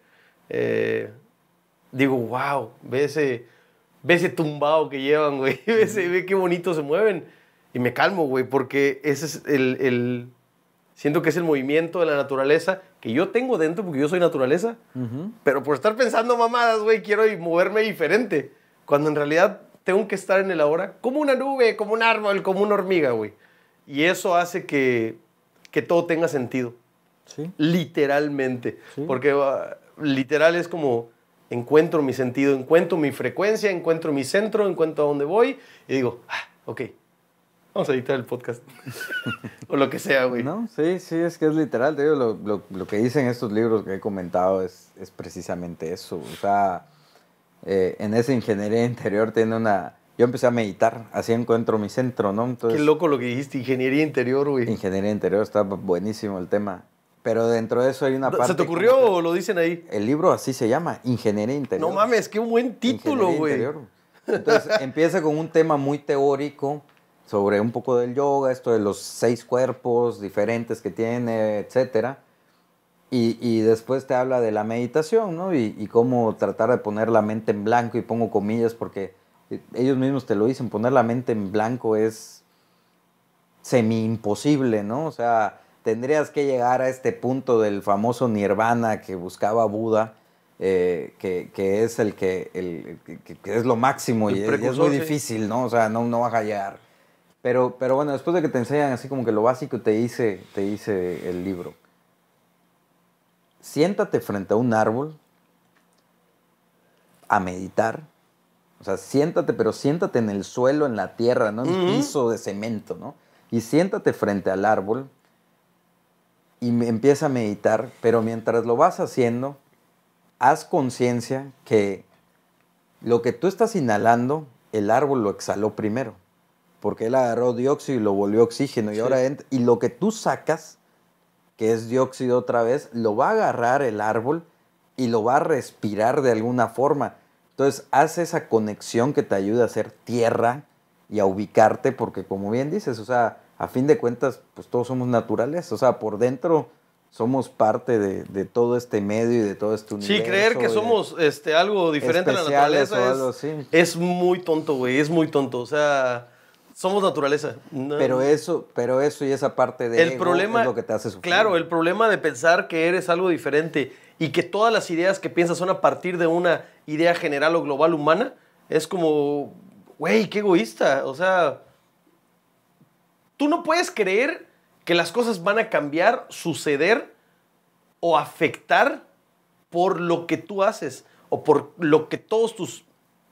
[SPEAKER 1] eh, digo, wow, ve ese, ve ese tumbado que llevan, güey. Ve, qué bonito se mueven. Y me calmo, güey, porque ese es el, el... Siento que es el movimiento de la naturaleza que yo tengo dentro porque yo soy naturaleza, pero por estar pensando mamadas, güey, quiero moverme diferente, cuando en realidad tengo que estar en el ahora como una nube, como un árbol, como una hormiga, güey. Y eso hace que, que todo tenga sentido. ¿Sí? Literalmente. Porque ah, literal es como encuentro mi sentido, encuentro mi frecuencia, encuentro mi centro, encuentro a dónde voy y digo, ah, ok, Vamos a editar el podcast. o lo que sea, güey. No,
[SPEAKER 2] sí, sí, es que es literal. Te digo, lo, que dicen estos libros que he comentado es, es precisamente eso. O sea, eh, en esa ingeniería interior tiene una... Yo empecé a meditar, así encuentro mi centro, ¿no? Entonces, Qué
[SPEAKER 1] loco lo que dijiste, ingeniería interior, güey. Ingeniería interior, está
[SPEAKER 2] buenísimo el tema. Pero dentro de eso hay una parte. ¿Se te ocurrió o lo dicen ahí? El libro así se llama, Ingeniería Interior. No
[SPEAKER 1] mames, qué buen título, güey.
[SPEAKER 2] Entonces empieza con un tema muy teórico sobre un poco del yoga, esto de los seis cuerpos diferentes que tiene, etc. Y, después te habla de la meditación, ¿no? Y, cómo tratar de poner la mente en blanco, y pongo comillas porque eh, ellos mismos te lo dicen, poner la mente en blanco es semi imposible, ¿no? O sea, tendrías que llegar a este punto del famoso nirvana que buscaba Buda, eh, que, es el que, el, es lo máximo y, es, muy difícil, ¿no? O sea, no, no vas a llegar. Pero, bueno, después de que te enseñan así como que lo básico, te hice, te el libro. Siéntate frente a un árbol a meditar. O sea, siéntate, pero siéntate en el suelo, en la tierra, no en el piso de cemento, ¿no? Y siéntate frente al árbol y empieza a meditar, pero mientras lo vas haciendo, haz conciencia que lo que tú estás inhalando, el árbol lo exhaló primero porque él agarró dióxido y lo volvió oxígeno. Y ahora y lo que tú sacas, que es dióxido otra vez, lo va a agarrar el árbol y lo va a respirar de alguna forma. Entonces, hace esa conexión que te ayuda a ser tierra y a ubicarte, porque como bien dices, o sea, a fin de cuentas, pues todos somos naturales, o sea, por dentro somos parte de, todo este medio y de todo este universo. Sí, creer que
[SPEAKER 1] somos este, algo diferente a la naturaleza es, muy tonto, güey, es muy tonto. O sea, somos naturaleza. Pero eso, pero eso y esa parte de el problema, lo que te hace sufrir. Claro, el problema de pensar que eres algo diferente y que todas las ideas que piensas son a partir de una idea general o global humana es como, güey, qué egoísta. O sea, tú no puedes creer que las cosas van a cambiar, suceder o afectar por lo que tú haces o por lo que todos tus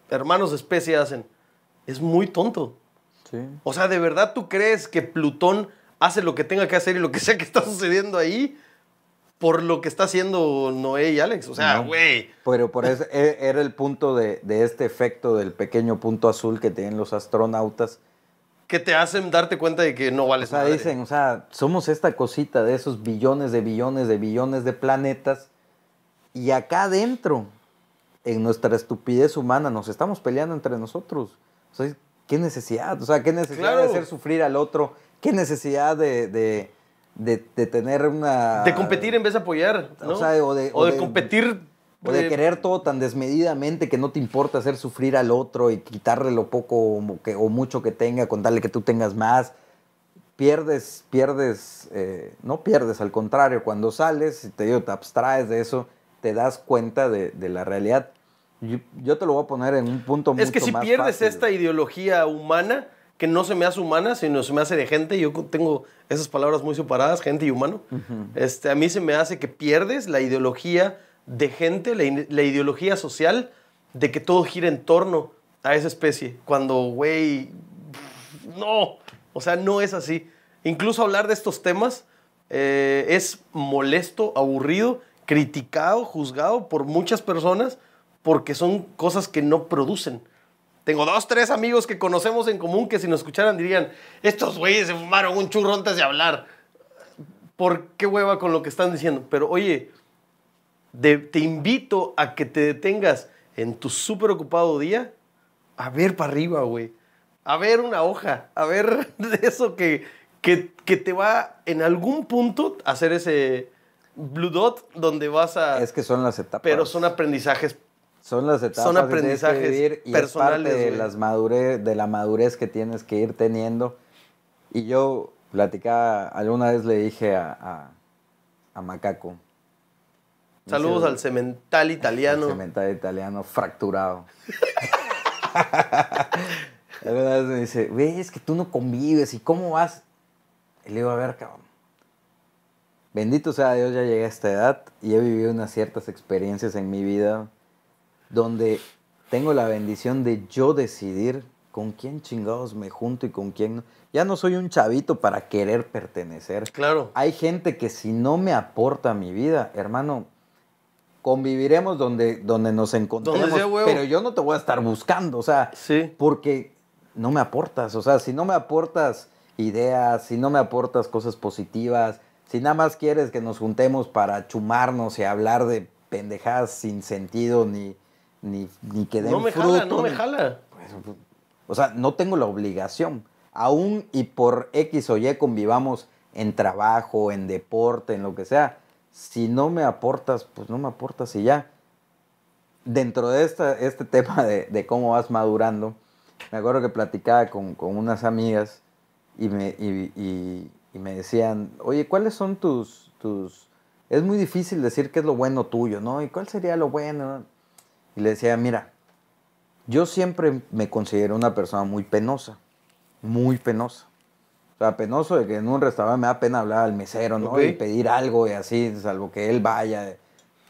[SPEAKER 1] hermanos de especie hacen. Es muy tonto. O sea, ¿de verdad tú crees que Plutón hace lo que tenga que hacer y lo que sea que está sucediendo ahí? por lo que está haciendo Noé y Alex. O sea, güey.
[SPEAKER 2] pero por eso e, era el punto de, este efecto del pequeño punto azul que tienen los astronautas.
[SPEAKER 1] Que te hacen darte cuenta de que no vales nada. O sea, dicen, o sea,
[SPEAKER 2] somos esta cosita de esos billones de billones de billones de planetas. Y acá adentro, en nuestra estupidez humana, nos estamos peleando entre nosotros. O sea, qué necesidad, o sea, qué necesidad de hacer sufrir al otro, qué necesidad de, de, de, tener una... De competir
[SPEAKER 1] en vez de apoyar, ¿no? O, sea, o, de, o, de, competir...
[SPEAKER 2] O de querer todo tan desmedidamente que no te importa hacer sufrir al otro y quitarle lo poco o, mucho que tenga, contarle que tú tengas más. Pierdes, pierdes, eh, no pierdes, al contrario, cuando sales, te, digo, te abstraes de eso, te das cuenta de, de la realidad yo, te lo voy a poner en un punto es que si pierdes esta
[SPEAKER 1] ideología humana, que no se me hace humana, sino se me hace de gente, yo tengo esas palabras muy separadas, gente y humano, este, a mí se me hace que pierdes la ideología de gente, la, ideología social, de que todo gira en torno a esa especie, cuando, güey, no, o sea, no es así. Incluso hablar de estos temas eh, es molesto, aburrido, criticado, juzgado por muchas personas porque son cosas que no producen. Tengo dos, tres amigos que conocemos en común que si nos escucharan dirían, estos güeyes se fumaron un churro antes de hablar. ¿Por qué hueva con lo que están diciendo? Pero oye, te invito a que te detengas en tu súper ocupado día a ver para arriba, güey. A ver una hoja, a ver eso que, que, que, te va en algún punto a hacer ese blue dot donde vas a... Es que son las etapas. Pero son aprendizajes son las etapas son aprendizajes y personales, de, las
[SPEAKER 2] madurez, de la madurez que tienes que ir teniendo. Y yo platicaba, alguna vez le dije a, Macaco.
[SPEAKER 1] Saludos al cemental italiano.
[SPEAKER 2] cemental italiano fracturado. alguna vez me dice, es que tú no convives y cómo vas. Y le digo, a ver, cabrón. Bendito sea Dios, ya llegué a esta edad y he vivido unas ciertas experiencias en mi vida donde tengo la bendición de yo decidir con quién chingados me junto y con quién no. Ya no soy un chavito para querer pertenecer. Claro. Hay gente que si no me aporta mi vida, hermano, conviviremos donde, donde nos encontremos. pero yo no te voy a estar buscando, o sea, porque no me aportas. O sea, si no me aportas ideas, si no me aportas cosas positivas, si nada más quieres que nos juntemos para chumarnos y hablar de pendejadas sin sentido ni ni, ni que den No me jala, no me
[SPEAKER 1] jala. Pues, pues,
[SPEAKER 2] o sea, no tengo la obligación. Aún y por X o Y convivamos en trabajo, en deporte, en lo que sea, si no me aportas, pues no me aportas y ya. Dentro de esta, este tema de, cómo vas madurando, me acuerdo que platicaba con, unas amigas y me, me decían, oye, ¿cuáles son tus, tus... Es muy difícil decir qué es lo bueno tuyo, ¿no? ¿Y cuál sería lo bueno? y le decía, mira, yo siempre me considero una persona muy penosa, muy penosa. O sea, penoso de que en un restaurante me da pena hablar al mesero, ¿no? Y pedir algo y así, salvo que él vaya.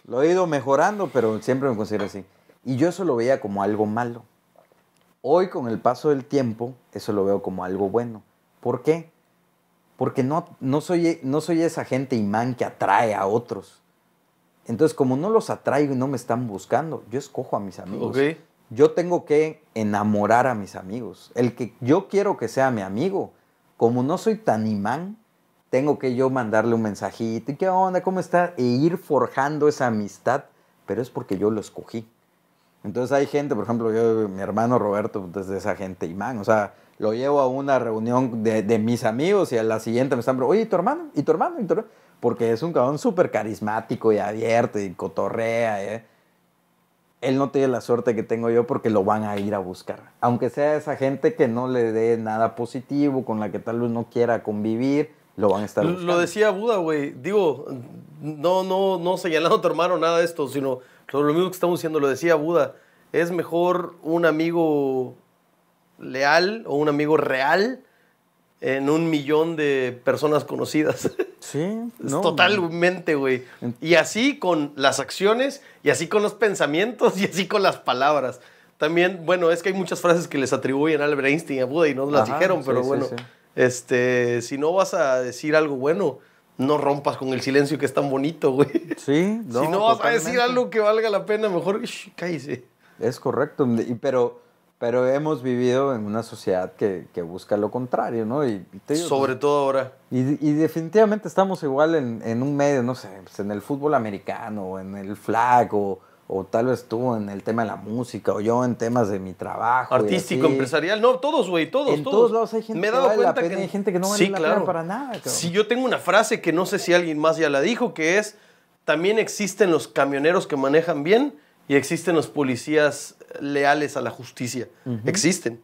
[SPEAKER 2] Lo he ido mejorando, pero siempre me considero así. Y yo eso lo veía como algo malo. Hoy, con el paso del tiempo, eso lo veo como algo bueno. ¿Por qué? Porque no, no, soy, no soy esa gente imán que atrae a otros. Entonces, como no los atraigo y no me están buscando, yo escojo a mis amigos. Yo tengo que enamorar a mis amigos. El que yo quiero que sea mi amigo, como no soy tan imán, tengo que yo mandarle un mensajito y qué onda, cómo está, e ir forjando esa amistad, pero es porque yo lo escogí. Entonces hay gente, por ejemplo, yo, mi hermano Roberto, desde pues, esa gente imán, o sea, lo llevo a una reunión de, mis amigos y a la siguiente me están preguntando, oye, ¿y tu hermano? ¿Y tu hermano? ¿Y tu hermano? porque es un cabrón súper carismático y abierto y cotorrea. ¿eh? Él no tiene la suerte que tengo yo porque lo van a ir a buscar. Aunque sea esa gente que no le dé nada positivo, con la que tal vez no quiera convivir, lo van a estar buscando.
[SPEAKER 1] Lo decía Buda, güey. Digo, no, no, no señalando a tu hermano nada de esto, sino lo mismo que estamos diciendo, lo decía Buda. Es mejor un amigo leal o un amigo real en un millón de personas conocidas. Sí. Totalmente, güey. Y así con las acciones, y así con los pensamientos, y así con las palabras. También, bueno, es que hay muchas frases que les atribuyen a Albert Einstein y a Buda y no las dijeron, pero bueno, este, si no vas a decir algo bueno, no rompas con el silencio que es tan bonito, güey. Sí, no, Si no vas a decir algo que valga la pena, mejor
[SPEAKER 2] cállese. Es correcto, pero pero hemos vivido en una sociedad que, busca lo contrario, ¿no? Y, Sobre pues, todo ahora. Y, definitivamente estamos igual en, un medio, no sé, pues, en el fútbol americano, o en el flag, o, tal vez tú en el tema de la música, o yo en temas de mi trabajo. Artístico, empresarial,
[SPEAKER 1] no, todos, güey, todos. En todos. lados hay gente, Me he dado que, cuenta que... hay gente que no vale la pena para nada. Cabrón. Si yo tengo una frase que no sé si alguien más ya la dijo, que es, también existen los camioneros que manejan bien y existen los policías leales a la justicia. Existen.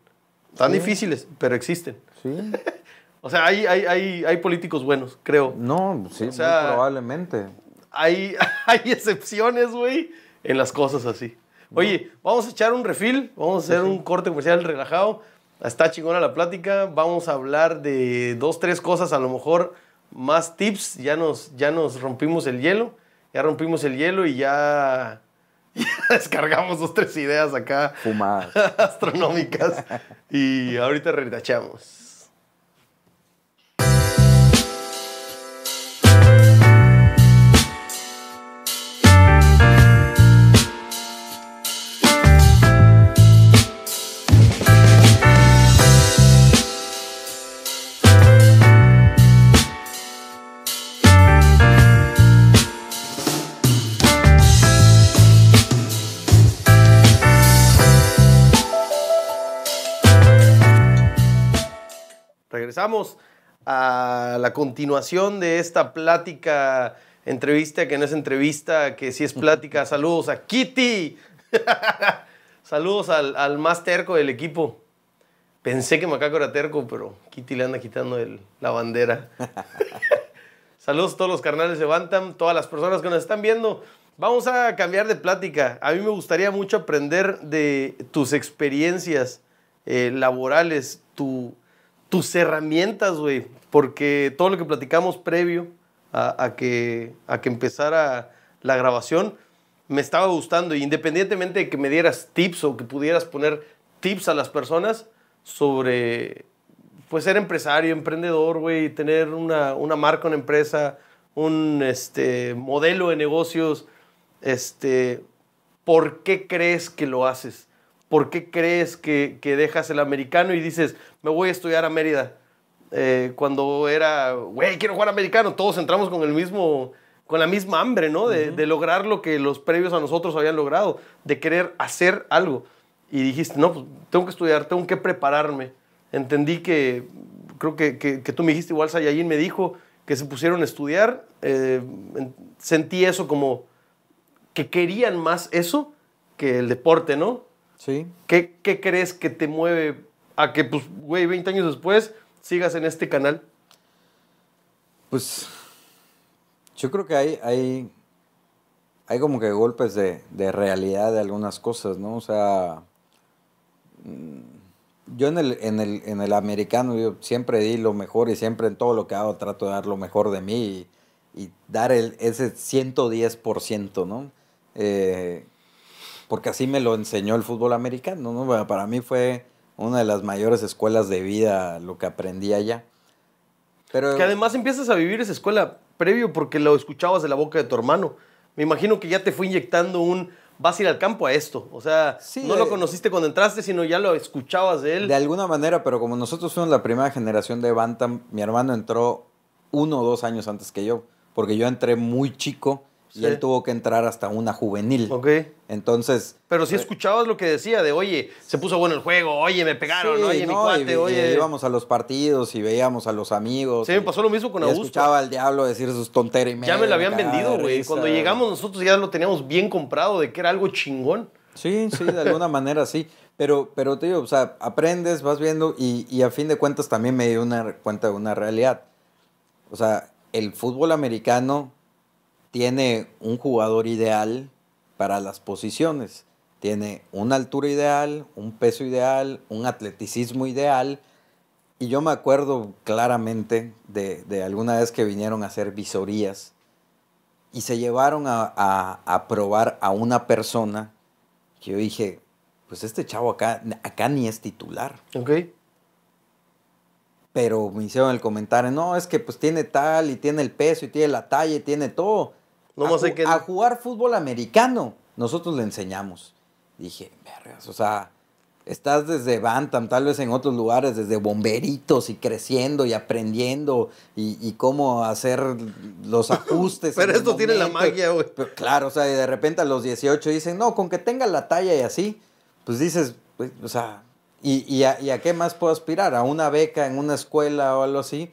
[SPEAKER 2] Tan difíciles,
[SPEAKER 1] pero existen. Sí. o sea, hay, hay, hay, políticos buenos, creo. No, sí, probablemente. Hay, hay excepciones, güey, en las cosas así. Oye, vamos a echar un refil, vamos a hacer un corte comercial relajado. Está chingona la plática. Vamos a hablar de dos, tres cosas, a lo mejor más tips. Ya nos, ya nos rompimos el hielo. Ya rompimos el hielo y ya descargamos dos, tres ideas acá. Fumadas. Astronómicas. y ahorita retachamos. Vamos a la continuación de esta plática, entrevista que no es entrevista, que sí es plática. Saludos a Kitty. Saludos al, al más terco del equipo. Pensé que Macaco era terco, pero Kitty le anda quitando la bandera. Saludos a todos los carnales de Bantam, todas las personas que nos están viendo. Vamos a cambiar de plática. A mí me gustaría mucho aprender de tus experiencias eh, laborales, tu tus herramientas, güey, porque todo lo que platicamos previo a, que, a que empezara la grabación me estaba gustando. Y independientemente de que me dieras tips o que pudieras poner tips a las personas sobre pues ser empresario, emprendedor, güey, tener una, marca, una empresa, un este, modelo de negocios, este, ¿por qué crees que lo haces? ¿por qué crees que, dejas el americano y dices, me voy a estudiar a Mérida? Eh, cuando era, güey, quiero jugar americano, todos entramos con el mismo, con la misma hambre, ¿no? De, lograr lo que los previos a nosotros habían logrado, de querer hacer algo. Y dijiste, no, pues tengo que estudiar, tengo que prepararme. Entendí que, creo que, tú me dijiste, igual Sayayin me dijo que se pusieron a estudiar, eh, sentí eso como que querían más eso que el deporte, ¿no? ¿Qué, crees que te mueve a que, pues, güey, 20 años después sigas en este canal?
[SPEAKER 2] Pues yo creo que hay, hay, hay como que golpes de, realidad de algunas cosas, ¿no? O sea, mm, yo en el, en el, americano yo siempre di lo mejor y siempre en todo lo que hago trato de dar lo mejor de mí y, dar el, ese 110%, ¿no? Eh, porque así me lo enseñó el fútbol americano, ¿no? para mí fue una de las mayores escuelas de vida lo que aprendí allá.
[SPEAKER 1] Pero... Que además empiezas a vivir esa escuela previo porque lo escuchabas de la boca de tu hermano. Me imagino que ya te fue inyectando un vas al campo a esto. O sea, no lo eh, conociste cuando entraste, sino ya lo escuchabas de él. De alguna manera, pero como
[SPEAKER 2] nosotros fuimos la primera generación de Bantam, mi hermano entró uno o dos años antes que yo, porque yo entré muy chico y él tuvo que entrar hasta una juvenil. Ok. Entonces.
[SPEAKER 1] Pero si eh, escuchabas lo que decía de, oye, se puso bueno el juego, oye, me pegaron, oye, mi cuate, oye. Y íbamos
[SPEAKER 2] a los partidos y veíamos a los amigos. Sí, me pasó lo mismo con Augusto. escuchaba al diablo decir sus tonterías. Ya me lo habían vendido, güey. Cuando llegamos
[SPEAKER 1] nosotros ya lo teníamos bien comprado de que era algo chingón.
[SPEAKER 2] Sí, sí, de alguna manera sí. Pero, pero te o sea, aprendes, vas viendo y, y a fin de cuentas también me di una cuenta de una realidad. O sea, el fútbol americano tiene un jugador ideal para las posiciones. Tiene una altura ideal, un peso ideal, un atleticismo ideal. Y yo me acuerdo claramente de, alguna vez que vinieron a hacer visorías y se llevaron a, a, probar a una persona que yo dije, pues este chavo acá, acá ni es titular. Ok. Pero me hicieron el comentario, no, es que pues tiene tal y tiene el peso y tiene la talla y tiene todo a, a jugar fútbol americano. Nosotros le enseñamos. Dije, vergas, o sea, estás desde Bantam, tal vez en otros lugares, desde bomberitos y creciendo y aprendiendo y, cómo hacer los ajustes. Pero esto tiene la magia, güey. Claro, o sea, de repente a los 18 dicen, no, con que tenga la talla y así, pues dices, pues, o sea, y, a, ¿y a qué más puedo aspirar? ¿A una beca en una escuela o algo así?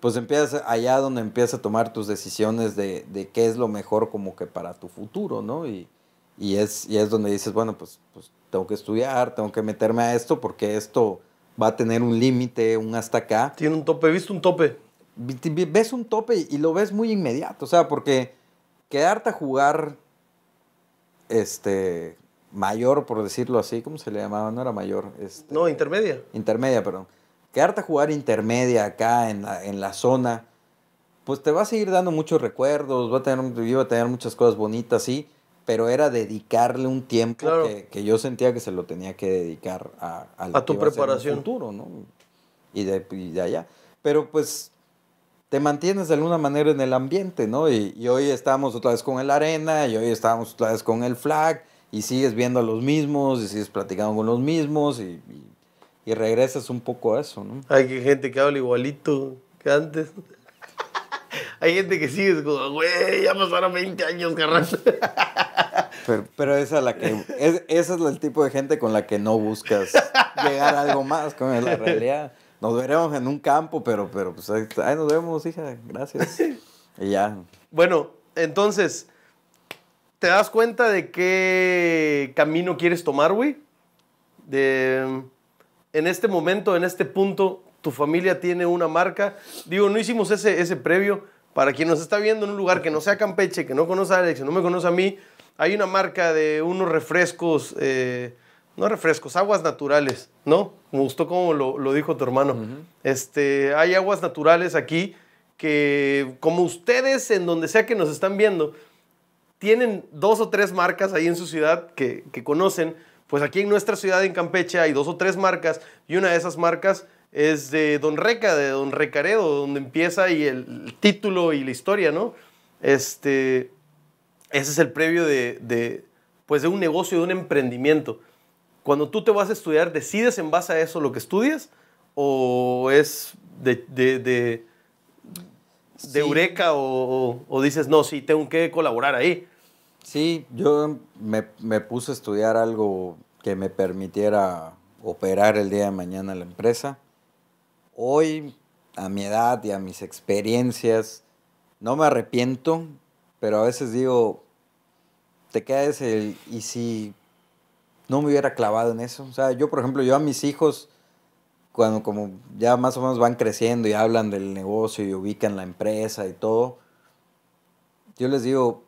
[SPEAKER 2] pues empiezas allá donde empiezas a tomar tus decisiones de, qué es lo mejor como que para tu futuro, ¿no? Y, es, es donde dices, bueno, pues, pues tengo que estudiar, tengo que meterme a esto porque esto va a tener un límite, un hasta acá. Tiene un tope, ¿viste un tope? Ves un tope y lo ves muy inmediato, o sea, porque quedarte a jugar este mayor, por decirlo así, ¿cómo se le llamaba? No era mayor. Este.
[SPEAKER 1] no, intermedia.
[SPEAKER 2] Intermedia, perdón quedarte a jugar intermedia acá en la, en la zona, pues te va a seguir dando muchos recuerdos, va a tener, iba a tener muchas cosas bonitas, sí, pero era dedicarle un tiempo que, que, yo sentía que se lo tenía que dedicar a, a, a tu preparación. A futuro, ¿no? Y de, de, allá. Pero pues te mantienes de alguna manera en el ambiente, ¿no? Y, hoy estamos otra vez con el arena, y hoy estamos otra vez con el flag, y sigues viendo a los mismos, y sigues platicando con los mismos, y y regresas un poco a eso,
[SPEAKER 1] ¿no? Hay gente que habla igualito que antes. Hay gente que sigue como, güey, ya pasaron 20 años, carajo. Pero, esa es la que
[SPEAKER 2] es, es el tipo de gente con la que no buscas llegar a algo más, es la realidad. Nos veremos en un campo, pero, pero pues, ahí nos vemos, hija, gracias. Y ya.
[SPEAKER 1] Bueno, entonces, ¿te das cuenta de qué camino quieres tomar, güey? De en este momento, en este punto, tu familia tiene una marca. Digo, no hicimos ese, ese previo. Para quien nos está viendo en un lugar que no sea Campeche, que no conoce a Alex, que no me conoce a mí, hay una marca de unos refrescos, eh, no refrescos, aguas naturales, ¿no? Me gustó como lo, dijo tu hermano. este, hay aguas naturales aquí que, como ustedes, en donde sea que nos están viendo, tienen dos o tres marcas ahí en su ciudad que, que conocen, pues aquí en nuestra ciudad, en Campeche, hay dos o tres marcas y una de esas marcas es de Don Reca, de Don Recaredo, donde empieza y el título y la historia, ¿no? Este, ese es el previo de, pues de un negocio, de un emprendimiento. Cuando tú te vas a estudiar, ¿decides en base a eso lo que estudias? ¿O es de, de, eureka? O, o dices, no, sí, tengo que colaborar ahí? Sí, yo
[SPEAKER 2] me, puse a estudiar algo que me permitiera operar el día de mañana la empresa. Hoy, a mi edad y a mis experiencias, no me arrepiento, pero a veces digo, te quedas? el y si no me hubiera clavado en eso. O sea, yo, por ejemplo, yo a mis hijos, cuando como ya más o menos van creciendo y hablan del negocio y ubican la empresa y todo, yo les digo,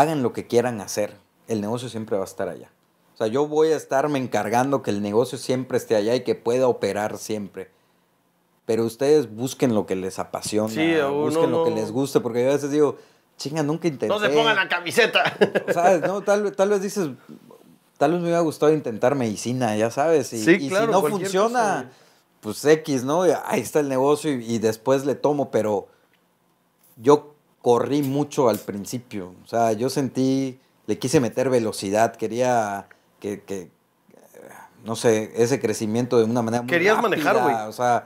[SPEAKER 2] hagan lo que quieran hacer, el negocio siempre va a estar allá. O sea, yo voy a estarme encargando que el negocio siempre esté allá y que pueda operar siempre. Pero ustedes busquen lo que les apasiona, sí, busquen lo que les guste, porque yo a veces digo, chinga, nunca intenté. No se pongan la
[SPEAKER 1] camiseta. O
[SPEAKER 2] no, tal, vez dices, tal vez me hubiera gustado intentar medicina, ya sabes. Y, y si no funciona, pues X, ¿no? Ahí está el negocio y después le tomo, pero yo corrí mucho al principio. O sea, yo sentí, le quise meter velocidad, quería que, que eh, no sé, ese crecimiento de una manera muy Querías manejar, güey.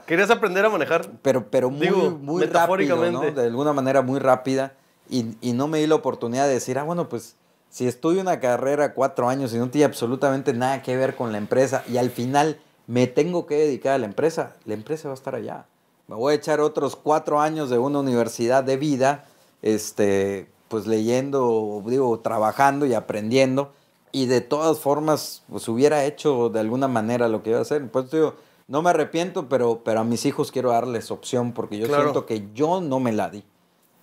[SPEAKER 2] Querías aprender a manejar. Pero, pero muy, muy rápido, ¿no? De alguna manera muy rápida. Y, y, no me di la oportunidad de decir, ah, bueno, pues si estudio una carrera cuatro años y no tiene absolutamente nada que ver con la empresa y al final me tengo que dedicar a la empresa, la empresa va a estar allá. Me voy a echar otros cuatro años de una universidad de vida este, pues leyendo, digo, trabajando y aprendiendo. Y de todas formas, pues hubiera hecho de alguna manera lo que iba a hacer. Pues digo, no me arrepiento, pero, pero a mis hijos quiero darles opción porque yo siento que yo no me la di.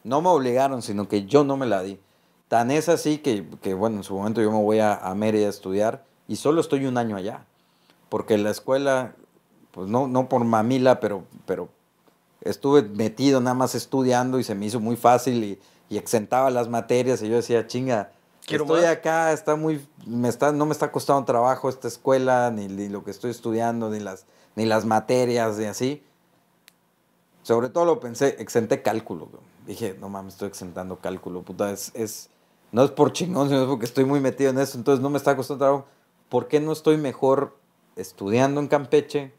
[SPEAKER 2] No me obligaron, sino que yo no me la di. Tan es así que, que bueno, en su momento yo me voy a, a Mérida a estudiar y solo estoy un año allá. Porque la escuela, pues no, no por mamila, pero, pero estuve metido nada más estudiando y se me hizo muy fácil y, y exentaba las materias y yo decía, chinga, estoy acá, está muy, me está, no me está costando trabajo esta escuela, ni, lo que estoy estudiando, ni las, ni las materias, ni así. Sobre todo lo pensé, exenté cálculo. Dije, no mames, estoy exentando cálculo, puta, es, es, no es por chingón, sino porque estoy muy metido en eso, entonces no me está costando trabajo. ¿Por qué no estoy mejor estudiando en Campeche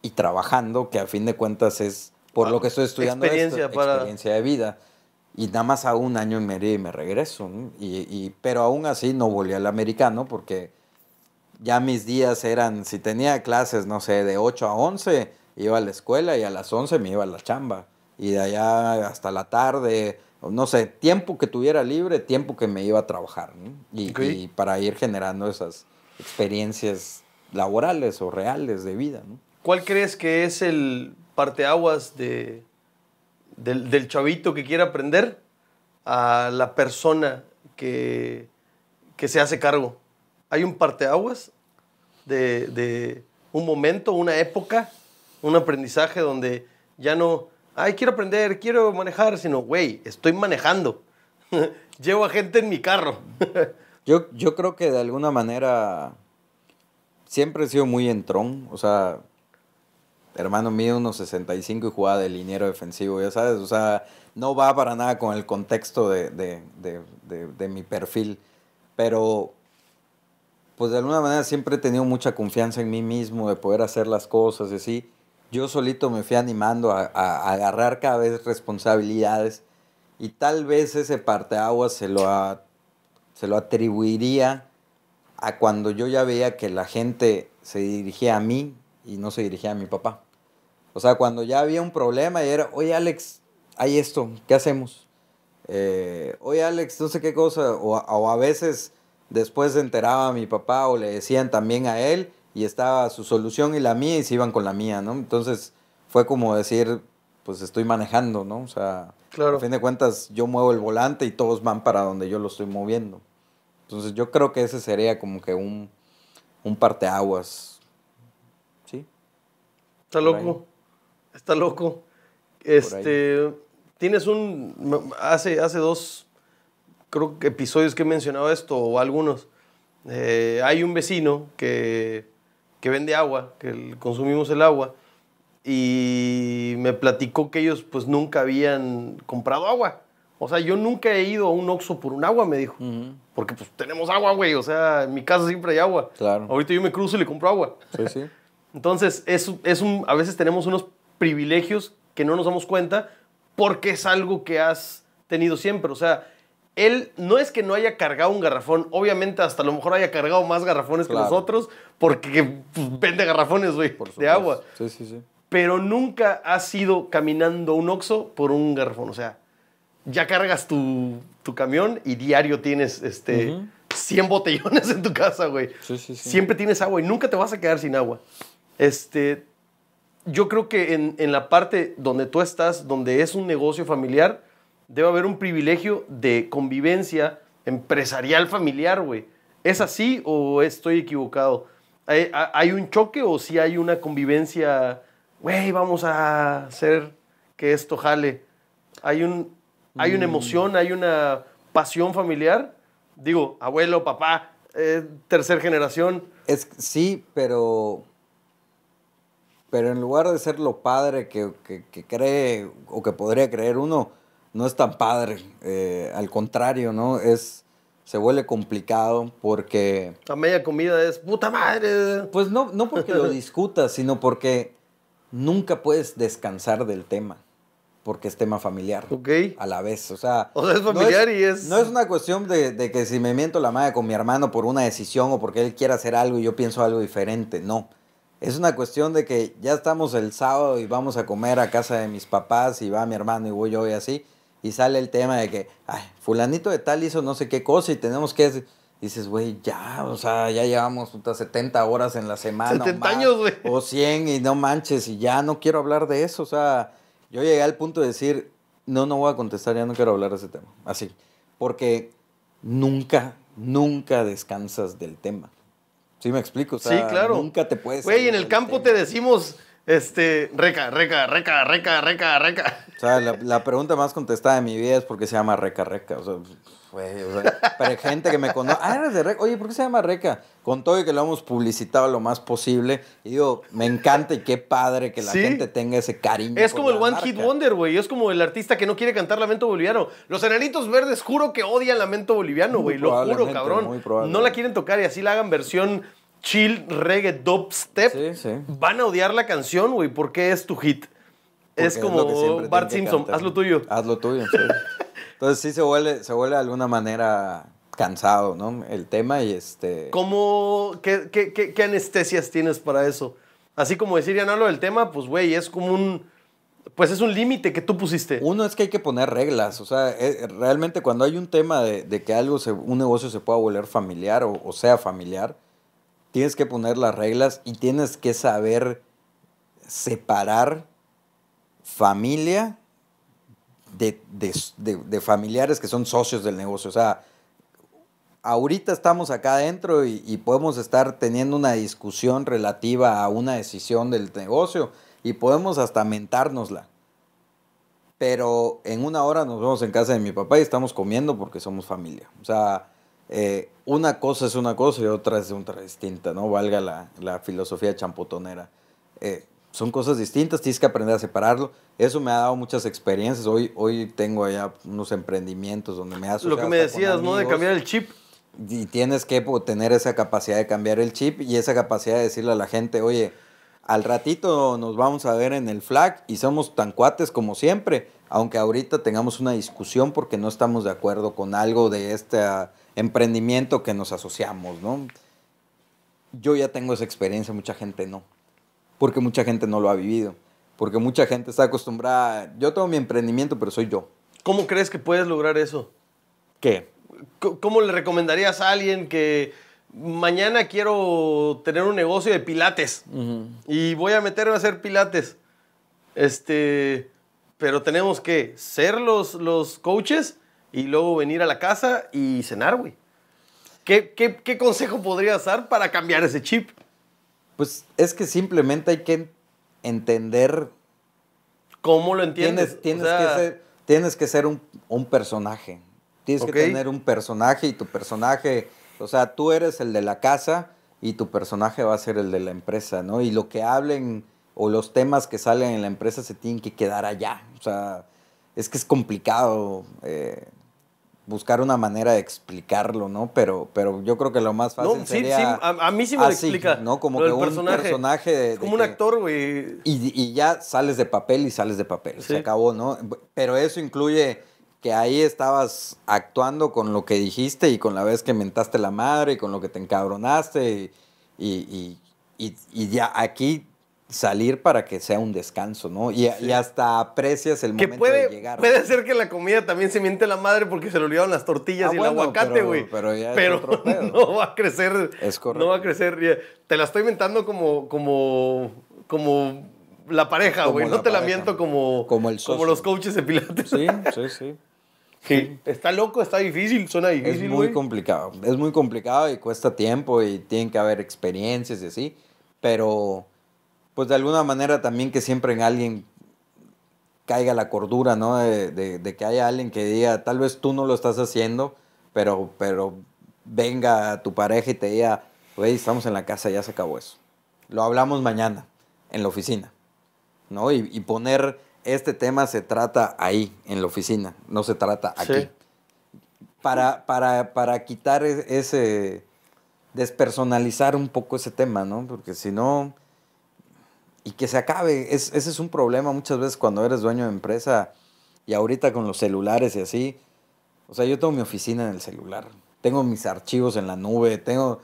[SPEAKER 2] y trabajando, que a fin de cuentas es por lo ah, que estoy estudiando experiencia, esto, experiencia de vida. Y nada más a un año y medio y me regreso. Y, pero aún así no volví al americano porque ya mis días eran, si tenía clases, no sé, de 8 a 11, iba a la escuela y a las 11 me iba a la chamba. Y de allá hasta la tarde, no sé, tiempo que tuviera libre, tiempo que me iba a trabajar. Y, para ir generando esas experiencias laborales o reales de vida.
[SPEAKER 1] ¿Cuál crees que es el parteaguas de, del, chavito que quiere aprender a la persona que, que se hace cargo. Hay un parteaguas de, de un momento, una época, un aprendizaje donde ya no, ay, quiero aprender, quiero manejar, sino, güey, estoy manejando. Llevo a gente en mi carro. yo, yo creo que de alguna
[SPEAKER 2] manera siempre he sido muy entrón, o sea, hermano mío, unos 65 y jugaba de liniero defensivo, ya sabes, o sea, no va para nada con el contexto de, mi perfil, pero pues de alguna manera siempre he tenido mucha confianza en mí mismo de poder hacer las cosas y así. Yo solito me fui animando a, agarrar cada vez responsabilidades y tal vez ese parteaguas se lo, se lo atribuiría a cuando yo ya veía que la gente se dirigía a mí y no se dirigía a mi papá. O sea, cuando ya había un problema y era, oye Alex, hay esto, ¿qué hacemos? Eh, oye Alex, no sé qué cosa, o, a veces después se enteraba mi papá o le decían también a él y estaba su solución y la mía y se iban con la mía, ¿no? Entonces fue como decir, pues estoy manejando, ¿no? O sea, claro. a fin de cuentas yo muevo el volante y todos van para donde yo lo estoy moviendo. Entonces yo creo que ese sería como que un, un parteaguas.
[SPEAKER 1] ¿Sí? Está loco está loco. Este, tienes un, hace, hace dos, creo que episodios que he mencionado esto, o algunos. Eh, hay un vecino que, que vende agua, que consumimos el agua, y me platicó que ellos pues nunca habían comprado agua. O sea, yo nunca he ido a un Oxxo por un agua, me dijo. Porque pues tenemos agua, güey. O sea, en mi casa siempre hay agua. Claro. Ahorita yo me cruzo y le compro agua. Sí, sí. Entonces, es, es un, a veces tenemos unos privilegios que no nos damos cuenta porque es algo que has tenido siempre. O sea, él no es que no haya cargado un garrafón, obviamente hasta a lo mejor haya cargado más garrafones que nosotros porque pues, vende garrafones, güey, de agua. Sí, sí, sí. Pero nunca has ido caminando un oxo por un garrafón. O sea, ya cargas tu, tu camión y diario tienes este, 100 botellones en tu casa, güey. Siempre tienes agua y nunca te vas a quedar sin agua. Este, yo creo que en, en, la parte donde tú estás, donde es un negocio familiar, debe haber un privilegio de convivencia empresarial familiar, güey. ¿Es así o estoy equivocado? ¿Hay, un choque o si sí hay una convivencia, güey, vamos a hacer que esto jale? ¿Hay, un, hay una mm. emoción, hay una pasión familiar? Digo, abuelo, papá, eh, tercer
[SPEAKER 2] generación. Es, sí, pero pero en lugar de ser lo padre que, cree o que podría creer uno, no es tan padre. Eh, al contrario, ¿no? Es, se vuelve complicado porque... La media comida es
[SPEAKER 1] puta madre. Pues no, no
[SPEAKER 2] porque lo discutas, sino porque nunca puedes descansar del tema porque es tema familiar. Ok. A la vez, o sea... O sea, es familiar y es... No es una cuestión de, que si me miento la madre con mi hermano por una decisión o porque él quiera hacer algo y yo pienso algo diferente, no es una cuestión de que ya estamos el sábado y vamos a comer a casa de mis papás y va mi hermano y voy yo y así. Y sale el tema de que, ay, fulanito de tal hizo no sé qué cosa y tenemos que... dices, güey, ya, o sea, ya llevamos puta, 70 horas en la semana. o años, güey. O 100 y no manches, y ya no quiero hablar de eso. O sea, yo llegué al punto de decir, no, no voy a contestar, ya no quiero hablar de ese tema. Así. Porque nunca, nunca descansas del tema. Sí, me explico. O sea, sí, claro.
[SPEAKER 1] Nunca te puedes. Güey, en el campo te decimos este, reca, reca, reca, reca, reca, reca.
[SPEAKER 2] O sea, la, pregunta más contestada de mi vida es por qué se llama reca, reca. O sea, güey, o sea, para gente que me conoce, ah, eres de reca. Oye, ¿por qué se llama reca? Con todo y que lo hemos publicitado lo más posible. Y digo, me encanta y qué padre que la gente tenga ese cariño. Es como el One Hit
[SPEAKER 1] Wonder, güey. Es como el artista que no quiere cantar Lamento Boliviano. Los enanitos verdes, juro que odian Lamento Boliviano, güey. Lo juro, cabrón. No la quieren tocar y así la hagan versión chill, reggae, dubstep, sí, van a odiar la canción, güey, porque es tu hit. es como Bart Simpson,
[SPEAKER 2] haz lo tuyo. Haz lo tuyo, Entonces sí se vuelve, se vuelve de alguna manera cansado, ¿no? El tema y este...
[SPEAKER 1] ¿Cómo, qué, qué, anestesias tienes para eso? Así como decir, ya no hablo del tema, pues, güey, es como un... Pues es un límite que tú pusiste. Uno es que hay que poner reglas. O sea, eh,
[SPEAKER 2] realmente cuando hay un tema de, que algo, un negocio se pueda volver familiar o sea familiar, tienes que poner las reglas y tienes que saber separar familia de, familiares que son socios del negocio. O sea, ahorita estamos acá adentro y, podemos estar teniendo una discusión relativa a una decisión del negocio y podemos hasta mentárnosla. Pero en una hora nos vemos en casa de mi papá y estamos comiendo porque somos familia. O sea, eh, una cosa es una cosa y otra es otra distinta, ¿no? Valga la, filosofía champotonera. Eh, son cosas distintas, tienes que aprender a separarlo. Eso me ha dado muchas experiencias. Hoy, hoy tengo allá unos emprendimientos donde me has Lo que me decías, ¿no? De cambiar el chip. Y tienes que tener esa capacidad de cambiar el chip y esa capacidad de decirle a la gente, oye, al ratito nos vamos a ver en el flag y somos tan cuates como siempre, aunque ahorita tengamos una discusión porque no estamos de acuerdo con algo de esta emprendimiento que nos asociamos, ¿no? Yo ya tengo esa experiencia, mucha gente no, porque mucha gente no lo ha vivido, porque mucha gente está acostumbrada, yo tengo mi emprendimiento, pero soy yo.
[SPEAKER 1] ¿Cómo crees que puedes lograr eso? ¿Qué? ¿Cómo le recomendarías a alguien que mañana quiero tener un negocio de pilates y voy a meterme a hacer pilates? Este, pero tenemos que ser los, los coaches y luego venir a la casa y cenar, güey. ¿Qué, consejo podrías dar para cambiar ese chip? Pues es que simplemente hay que entender.
[SPEAKER 2] ¿Cómo lo entiendes? Tienes, que, ser, un, personaje. Tienes que tener un personaje y tu personaje, o sea, tú eres el de la casa y tu personaje va a ser el de la empresa, ¿no? Y lo que hablen o los temas que salen en la empresa se tienen que quedar allá. O sea, es que es complicado. Eh, buscar una manera de explicarlo, ¿no? Pero, pero yo creo que lo más fácil no, sí, Sí, a, mí sí me lo explica. ¿no? Como que un personaje, como un actor, güey. Y, ya sales de papel y sales de papel. Se acabó, ¿no? Pero eso incluye que ahí estabas actuando con lo que dijiste y con la vez que mentaste la madre y con lo que te encabronaste y ya aquí salir para que sea un descanso, ¿no? Y, hasta aprecias el momento de llegar. Puede
[SPEAKER 1] ser que la comida también se miente la madre porque se le olvidaron las tortillas ah, y el aguacate, güey.
[SPEAKER 2] Pero,
[SPEAKER 1] no va a crecer. Es correcto. No va a crecer. Te la estoy inventando como, como, como la pareja, güey. No te la miento como, como, los coaches de pilates. Sí, sí, sí.
[SPEAKER 2] Está loco, está difícil, suena difícil. Es muy complicado, es muy complicado y cuesta tiempo y tienen que haber experiencias y así, pero pues de alguna manera también que siempre en alguien caiga la cordura, ¿no? De, que haya alguien que diga, tal vez tú no lo estás haciendo, pero, pero venga tu pareja y te diga, "Oye, estamos en la casa, ya se acabó eso. Lo hablamos mañana, en la oficina, ¿no? Y, poner este tema se trata ahí, en la oficina, no se trata aquí. Para, para, para quitar e, ese, despersonalizar un poco ese tema, ¿no? Porque si no y que se acabe. ese es un problema muchas veces cuando eres dueño de empresa y ahorita con los celulares y así. O sea, yo tengo mi oficina en el celular, tengo mis archivos en la nube, tengo...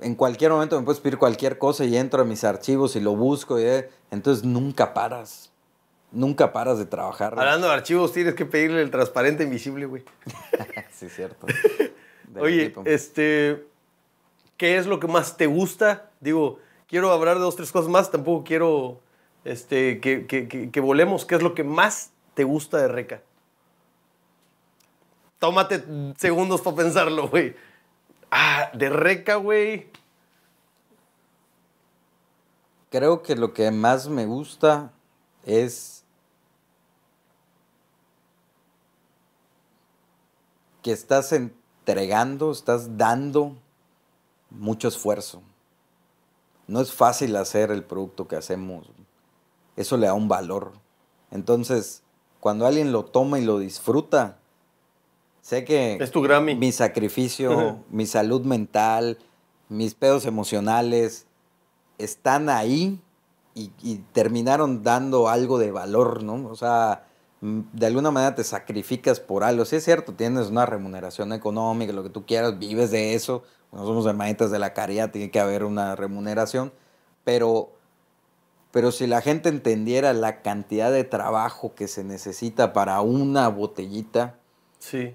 [SPEAKER 2] En cualquier momento me puedes pedir cualquier cosa y entro a mis archivos y lo busco. Y, eh, entonces nunca paras. Nunca paras de trabajar. Hablando
[SPEAKER 1] de archivos, tienes que pedirle el transparente invisible, güey. sí, cierto.
[SPEAKER 2] Oye,
[SPEAKER 1] este, ¿qué es lo que más te gusta? Digo, quiero hablar de dos, tres cosas más. Tampoco quiero este, que, que, que, que volemos. ¿Qué es lo que más te gusta de Reca? Tómate segundos para pensarlo, güey. Ah, de Reca, güey.
[SPEAKER 2] Creo que lo que más me gusta es que estás entregando, estás dando mucho esfuerzo no es fácil hacer el producto que hacemos. Eso le da un valor. Entonces, cuando alguien lo toma y lo disfruta, sé que... Es tu Mi sacrificio, mi salud mental, mis pedos emocionales, están ahí y, y, terminaron dando algo de valor, ¿no? O sea, de alguna manera te sacrificas por algo. Sí es cierto, tienes una remuneración económica, lo que tú quieras, vives de eso. No somos hermanitas de la caridad, tiene que haber una remuneración. Pero, pero si la gente entendiera la cantidad de trabajo que se necesita para una botellita. Sí.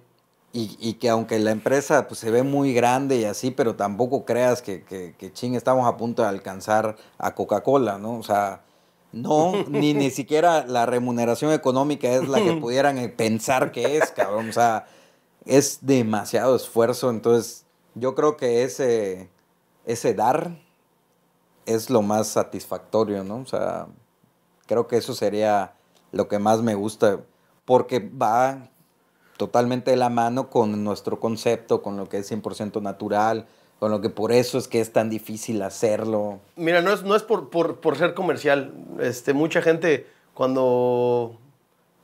[SPEAKER 2] Y, que aunque la empresa pues, se ve muy grande y así, pero tampoco creas que, que, que ching, estamos a punto de alcanzar a Coca-Cola, ¿no? O sea, no, ni ni siquiera la remuneración económica es la que pudieran eh, pensar que es, cabrón. O sea, es demasiado esfuerzo. Entonces, yo creo que ese, ese dar es lo más satisfactorio, ¿no? O sea, creo que eso sería lo que más me gusta, porque va totalmente de la mano con nuestro concepto, con lo que es 100% natural, con lo que por eso es que es tan difícil hacerlo.
[SPEAKER 1] Mira, no es, por, ser comercial. Este, mucha gente, cuando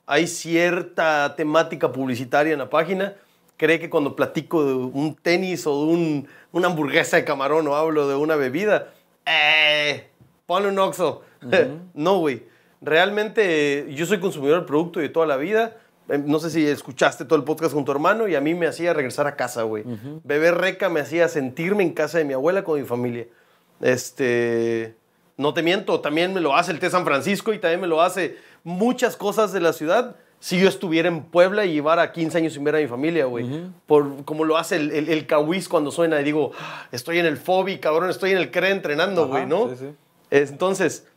[SPEAKER 1] hay cierta temática publicitaria en la página, cree que cuando platico de un tenis o de un, una hamburguesa de camarón o hablo de una bebida, eh, ponle un oxo. no, güey. Realmente yo soy consumidor del producto de toda la vida Em, no sé si escuchaste todo el podcast con tu hermano y a mí me hacía regresar a casa, güey. Beber reca me hacía sentirme en casa de mi abuela con mi familia. Este, no te miento, también me lo hace el té San Francisco y también me lo hace muchas cosas de la ciudad. Si yo estuviera en Puebla y llevara 15 años sin ver a mi familia, güey. Por como lo hace el, el, cuando suena y digo, ah, estoy en el fobi, cabrón, estoy en el CRE entrenando, güey, ¿no? Entonces,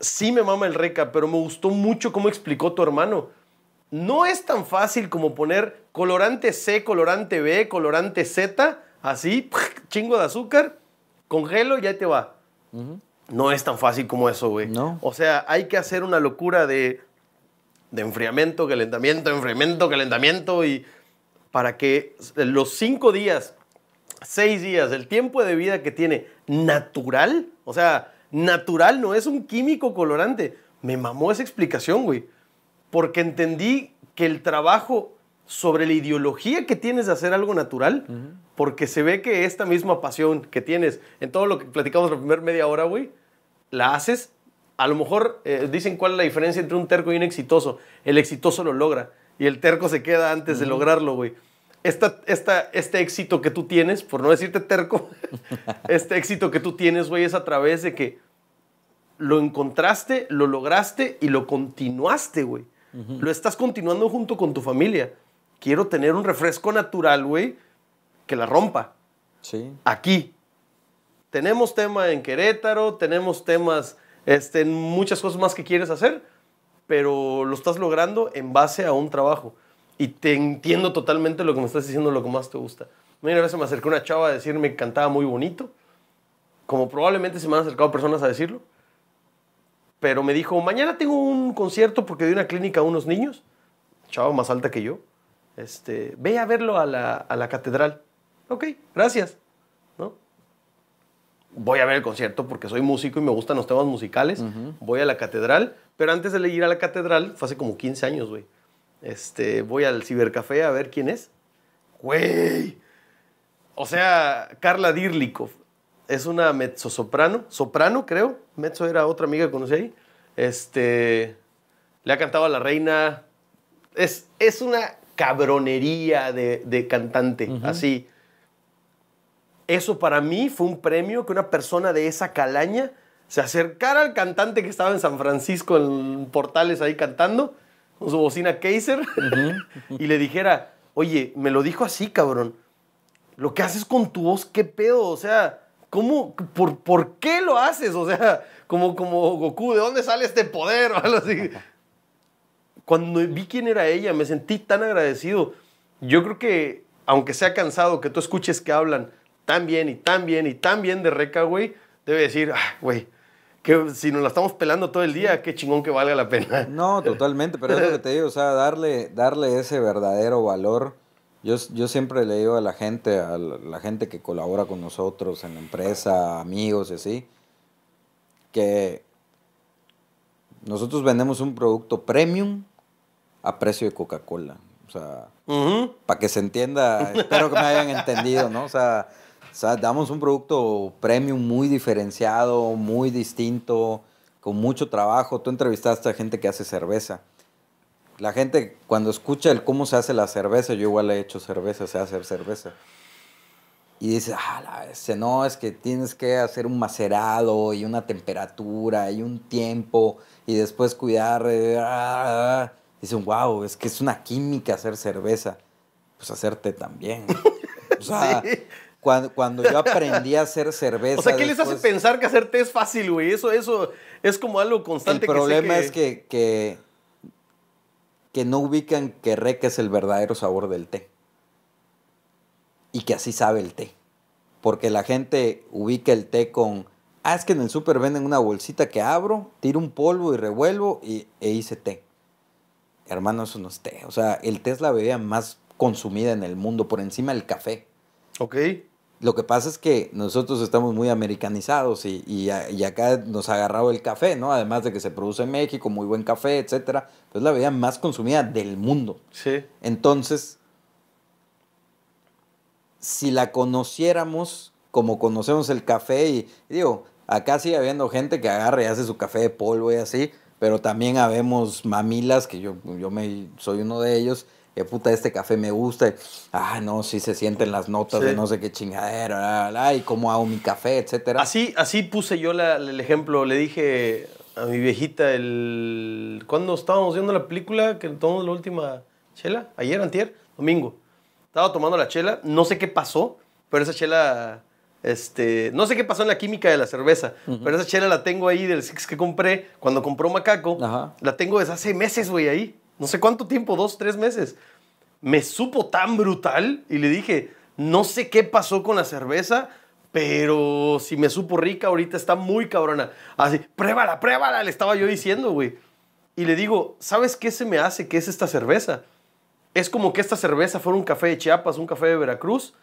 [SPEAKER 1] sí me mama el reca, pero me gustó mucho cómo explicó tu hermano no es tan fácil como poner colorante C, colorante B, colorante Z, así, chingo de azúcar, congelo y ya te va. No es tan fácil como eso, güey. O sea, hay que hacer una locura de, de enfriamiento, calentamiento, enfriamiento, calentamiento y para que los cinco días, seis días, el tiempo de vida que tiene natural, o sea, natural no es un químico colorante. Me mamó esa explicación, güey porque entendí que el trabajo sobre la ideología que tienes de hacer algo natural, porque se ve que esta misma pasión que tienes en todo lo que platicamos la primera media hora, güey, la haces. A lo mejor eh, dicen cuál es la diferencia entre un terco y un exitoso. El exitoso lo logra y el terco se queda antes de lograrlo, güey. este éxito que tú tienes, por no decirte terco, este éxito que tú tienes, güey, es a través de que lo encontraste, lo lograste y lo continuaste, güey. Lo estás continuando junto con tu familia. Quiero tener un refresco natural, güey, que la rompa. Sí. Aquí. Tenemos tema en Querétaro, tenemos temas este, en muchas cosas más que quieres hacer, pero lo estás logrando en base a un trabajo. Y te entiendo totalmente lo que me estás diciendo, lo que más te gusta. Una vez se me acercó una chava a decirme que cantaba muy bonito, como probablemente se me han acercado personas a decirlo pero me dijo, mañana tengo un concierto porque doy una clínica a unos niños, chavo más alta que yo, este, ve a verlo a la, a la catedral. Ok, gracias. ¿No? Voy a ver el concierto porque soy músico y me gustan los temas musicales. Voy a la catedral, pero antes de ir a la catedral, fue hace como 15 años, güey. Este, voy al cibercafé a ver quién es. Güey. O sea, Carla Dirlikov es una mezzo soprano Soprano, creo, mezzo era otra amiga que conocí ahí, este, le ha cantado a la reina, es, es una cabronería de, cantante, así. Eso para mí fue un premio que una persona de esa calaña se acercara al cantante que estaba en San Francisco en Portales ahí cantando, con su bocina Kaiser, y le dijera, oye, me lo dijo así, cabrón. Lo que haces con tu voz, qué pedo, o sea, ¿Cómo? Por, por, qué lo haces? O sea, como, como Goku, ¿de dónde sale este poder? Así. Cuando vi quién era ella, me sentí tan agradecido. Yo creo que, aunque sea cansado, que tú escuches que hablan tan bien y tan bien y tan bien de Reca, güey, debe decir, ah, güey, que si nos la estamos pelando todo el día, qué chingón que valga la
[SPEAKER 2] pena. No, totalmente, pero es lo que te digo, o sea, darle, darle ese verdadero valor yo, siempre le digo a la gente, a la gente que colabora con nosotros en la empresa, amigos y así, que nosotros vendemos un producto premium a precio de Coca-Cola. O sea, para que se entienda, espero que me hayan entendido, ¿no? o sea, damos un producto premium muy diferenciado, muy distinto, con mucho trabajo. Tú entrevistaste a gente que hace cerveza la gente cuando escucha el cómo se hace la cerveza, yo igual he hecho cerveza, sé hacer cerveza. Y dice, ah, no, es que tienes que hacer un macerado y una temperatura y un tiempo y después cuidar. dice eh, ah, ah". Dicen, wow, es que es una química hacer cerveza. Pues hacerte también. o sea, Cuando, yo aprendí a hacer cerveza. O sea, ¿qué les hace
[SPEAKER 1] pensar que hacer es fácil, güey? Eso, eso es como algo constante. El problema es
[SPEAKER 2] que que no ubican que reque es el verdadero sabor del té. Y que así sabe el té. Porque la gente ubica el té con, ah, es que en el súper venden una bolsita que abro, tiro un polvo y revuelvo y, e hice té. Hermano, eso no es té. O sea, el té es la bebida más consumida en el mundo, por encima del café. Ok. Lo que pasa es que nosotros estamos muy americanizados y, acá nos ha agarrado el café, ¿no? Además de que se produce en México, muy buen café, etcétera. Es pues la bebida más consumida del mundo. Sí. Entonces, si la conociéramos como conocemos el café, y, digo, acá sigue habiendo gente que agarra y hace su café de polvo y así, pero también habemos mamilas, que yo, yo me, soy uno de ellos, que puta, este café me gusta, ah, no, sí se sienten las notas de no sé qué chingadera, Ay, y cómo hago mi café, etcétera.
[SPEAKER 1] Así, así puse yo el ejemplo, le dije a mi viejita el... cuando estábamos viendo la película? Que tomamos la última chela, ayer, antier, domingo. Estaba tomando la chela, no sé qué pasó, pero esa chela... Este, no sé qué pasó en la química de la cerveza, pero esa chela la tengo ahí del Six que compré cuando compró Macaco. La tengo desde hace meses, güey, ahí no sé cuánto tiempo, dos, tres meses. Me supo tan brutal y le dije, no sé qué pasó con la cerveza, pero si me supo rica, ahorita está muy cabrona. Así, pruébala, pruébala, le estaba yo diciendo, güey. Y le digo, ¿sabes qué se me hace? ¿Qué es esta cerveza? Es como que esta cerveza fuera un café de Chiapas, un café de Veracruz,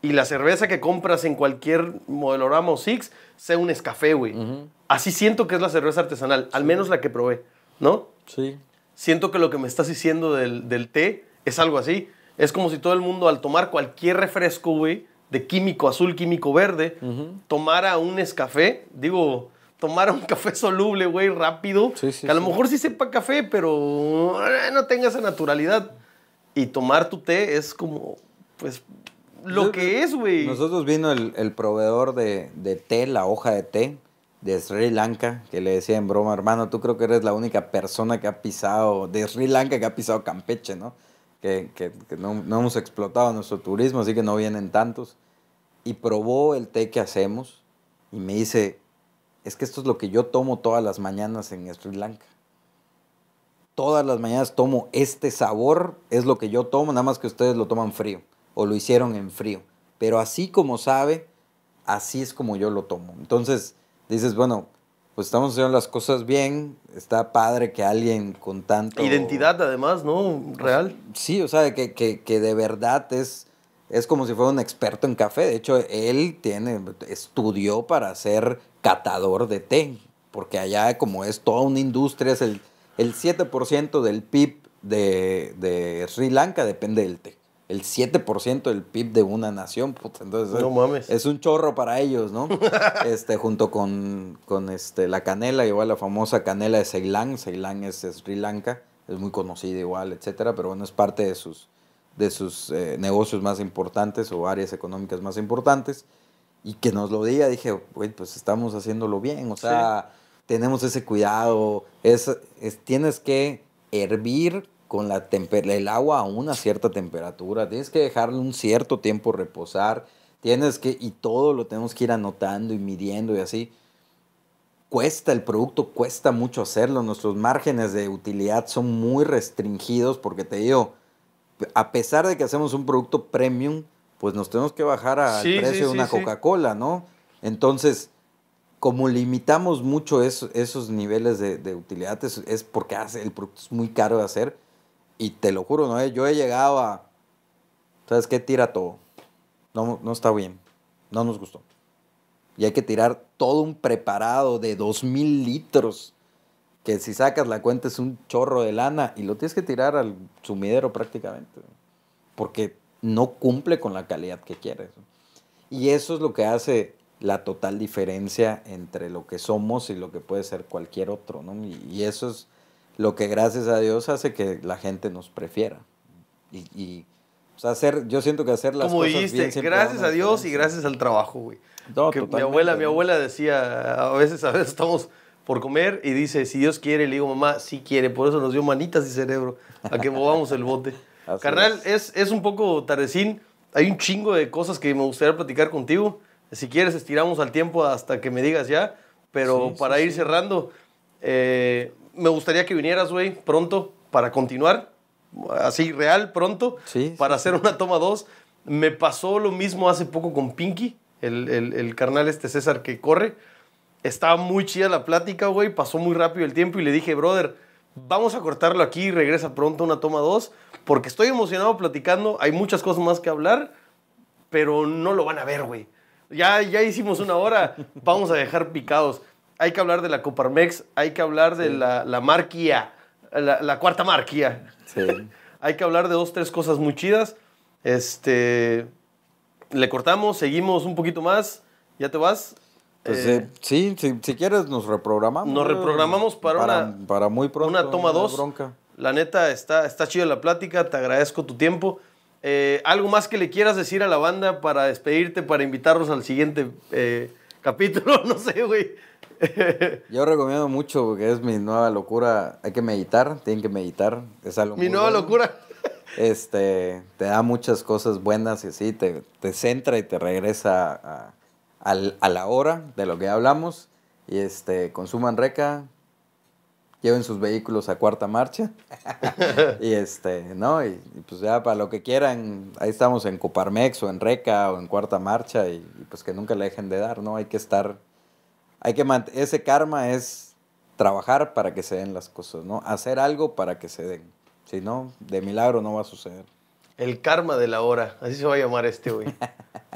[SPEAKER 1] y la cerveza que compras en cualquier modelorama o Six sea un escafé, güey. Así siento que es la cerveza artesanal, al menos la que probé, ¿no? Sí siento que lo que me estás diciendo del, del té es algo así. Es como si todo el mundo al tomar cualquier refresco, güey, de químico azul, químico verde, tomara un escafé, digo, tomara un café soluble, güey, rápido, sí, sí, que a lo mejor sí sepa café, pero eh, no tenga esa naturalidad. Y tomar tu té es como, pues, lo que es, güey.
[SPEAKER 2] Nosotros vino el, el proveedor de, de té, la hoja de té, de Sri Lanka, que le decía en broma, hermano, tú creo que eres la única persona que ha pisado, de Sri Lanka que ha pisado Campeche, ¿no? Que, que, no, no, hemos explotado nuestro turismo, así que no vienen tantos. Y probó el té que hacemos y me dice, es que esto es lo que yo tomo todas las mañanas en Sri Lanka. Todas las mañanas tomo este sabor, es lo que yo tomo, nada más que ustedes lo toman frío o lo hicieron en frío. Pero así como sabe, así es como yo lo tomo. Entonces, dices, bueno, pues estamos haciendo las cosas bien, está padre que alguien con tanto... Identidad
[SPEAKER 1] además, ¿no?
[SPEAKER 2] Real. Sí, o sea, que, que, de verdad es, es como si fuera un experto en café. De hecho, él tiene, estudió para ser catador de té, porque allá como es toda una industria, es el, el 7% del PIB de Sri Lanka depende del té el 7% del PIB de una nación, entonces es, un chorro para ellos, ¿no? este, junto con, con este, la canela, igual la famosa canela de Ceilán, Ceilán es, Sri Lanka, es muy conocida igual, etcétera, pero bueno, es parte de sus, de sus eh, negocios más importantes o áreas económicas más importantes, y que nos lo diga, dije, güey, pues estamos haciéndolo bien, o sea, tenemos ese cuidado, es, es, tienes que hervir con la el agua a una cierta temperatura, tienes que dejarle un cierto tiempo reposar, tienes que, y todo lo tenemos que ir anotando y midiendo y así. Cuesta el producto, cuesta mucho hacerlo, nuestros márgenes de utilidad son muy restringidos porque te digo, a pesar de que hacemos un producto premium, pues nos tenemos que bajar al precio de una Coca-Cola, ¿no? Entonces, como limitamos mucho eso, esos niveles de, de utilidad, es, es porque hace, el producto es muy caro de hacer, y te lo juro, no yo he llegado a. ¿Sabes qué? Tira todo. No, no está bien. No nos gustó. Y hay que tirar todo un preparado de 2.000 litros, que si sacas la cuenta es un chorro de lana y lo tienes que tirar al sumidero prácticamente, porque no cumple con la calidad que quieres. Y eso es lo que hace la total diferencia entre lo que somos y lo que puede ser cualquier otro, ¿no? Y eso es lo que gracias a Dios hace que la gente nos prefiera. Y, hacer, yo siento que hacer las Como dijiste, gracias a Dios y
[SPEAKER 1] gracias al trabajo, güey. mi abuela, mi abuela decía, a veces, a veces estamos por comer y dice, si Dios quiere, le digo, mamá, si quiere, por eso nos dio manitas y cerebro, a que movamos el bote. Carnal, es. es. un poco tardecín, hay un chingo de cosas que me gustaría platicar contigo, si quieres estiramos al tiempo hasta que me digas ya, pero para ir cerrando, eh, me gustaría que vinieras, güey, pronto para continuar, así real, pronto, para hacer una toma 2. Me pasó lo mismo hace poco con Pinky, el, carnal este César que corre. Estaba muy chida la plática, güey, pasó muy rápido el tiempo y le dije, brother, vamos a cortarlo aquí y regresa pronto una toma 2, porque estoy emocionado platicando, hay muchas cosas más que hablar, pero no lo van a ver, güey. Ya, ya hicimos una hora, vamos a dejar picados hay que hablar de la Coparmex, hay que hablar de la, la marquía, la, cuarta marquía. Sí. hay que hablar de dos, tres cosas muy chidas. Este, le cortamos, seguimos un poquito más. ¿Ya te vas? Pues, eh, eh,
[SPEAKER 2] sí, si, quieres nos reprogramamos. Nos reprogramamos para, una, para muy pronto, una toma dos.
[SPEAKER 1] La neta, está, está chida la plática, te agradezco tu tiempo. Eh, ¿Algo más que le quieras decir a la banda para despedirte, para invitarlos al siguiente capítulo? No sé, güey.
[SPEAKER 2] Yo recomiendo mucho porque es mi nueva locura. Hay que meditar, tienen que meditar. Es algo mi nueva locura. Este, te da muchas cosas buenas y así, te, te centra y te regresa a, la hora de lo que hablamos. Y este, consuman reca, lleven sus vehículos a cuarta marcha. y este, ¿no? Y, pues ya para lo que quieran, ahí estamos en Coparmex o en Reca o en cuarta marcha y, y pues que nunca le dejen de dar, ¿no? Hay que estar hay que ese karma es trabajar para que se den las cosas, ¿no? Hacer algo para que se den. Si no, de milagro no va a suceder.
[SPEAKER 1] El karma de la hora, así se va a llamar este, hoy.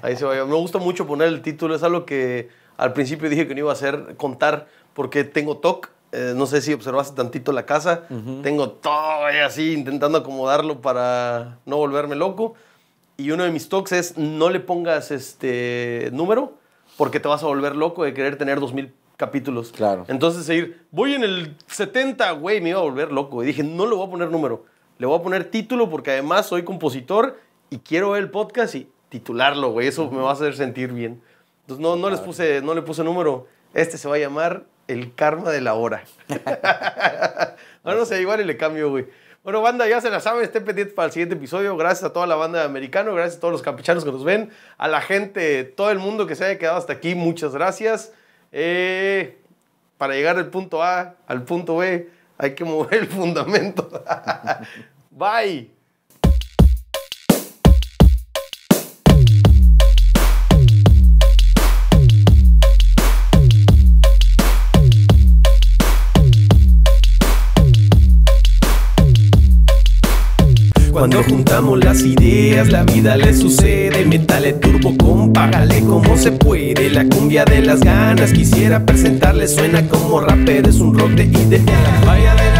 [SPEAKER 1] Ahí se va a llamar. Me gusta mucho poner el título, es algo que al principio dije que no iba a hacer contar porque tengo TOC. Eh, no sé si observaste tantito la casa. Tengo todo así intentando acomodarlo para no volverme loco. Y uno de mis TOCs es no le pongas este número porque te vas a volver loco de querer tener 2000 capítulos. Claro. Entonces, seguir, voy en el 70, güey, me iba a volver loco. Y dije, no le voy a poner número, le voy a poner título porque además soy compositor y quiero ver el podcast y titularlo, güey, eso me va a hacer sentir bien. Entonces, no, no, les puse, no le puse número. Este se va a llamar El Karma de la Hora. no, no sé, igual y le cambio, güey. Bueno, banda, ya se la saben, estén pendientes para el siguiente episodio. Gracias a toda la banda de Americano, gracias a todos los campechanos que nos ven, a la gente, todo el mundo que se haya quedado hasta aquí, muchas gracias. Eh, para llegar del punto A al punto B, hay que mover el fundamento. Bye. Cuando juntamos las ideas, la vida le sucede. Metale turbo, compágale como se puede. La cumbia de las ganas quisiera presentarle. Suena como rapero, es un rock de ideal. Vaya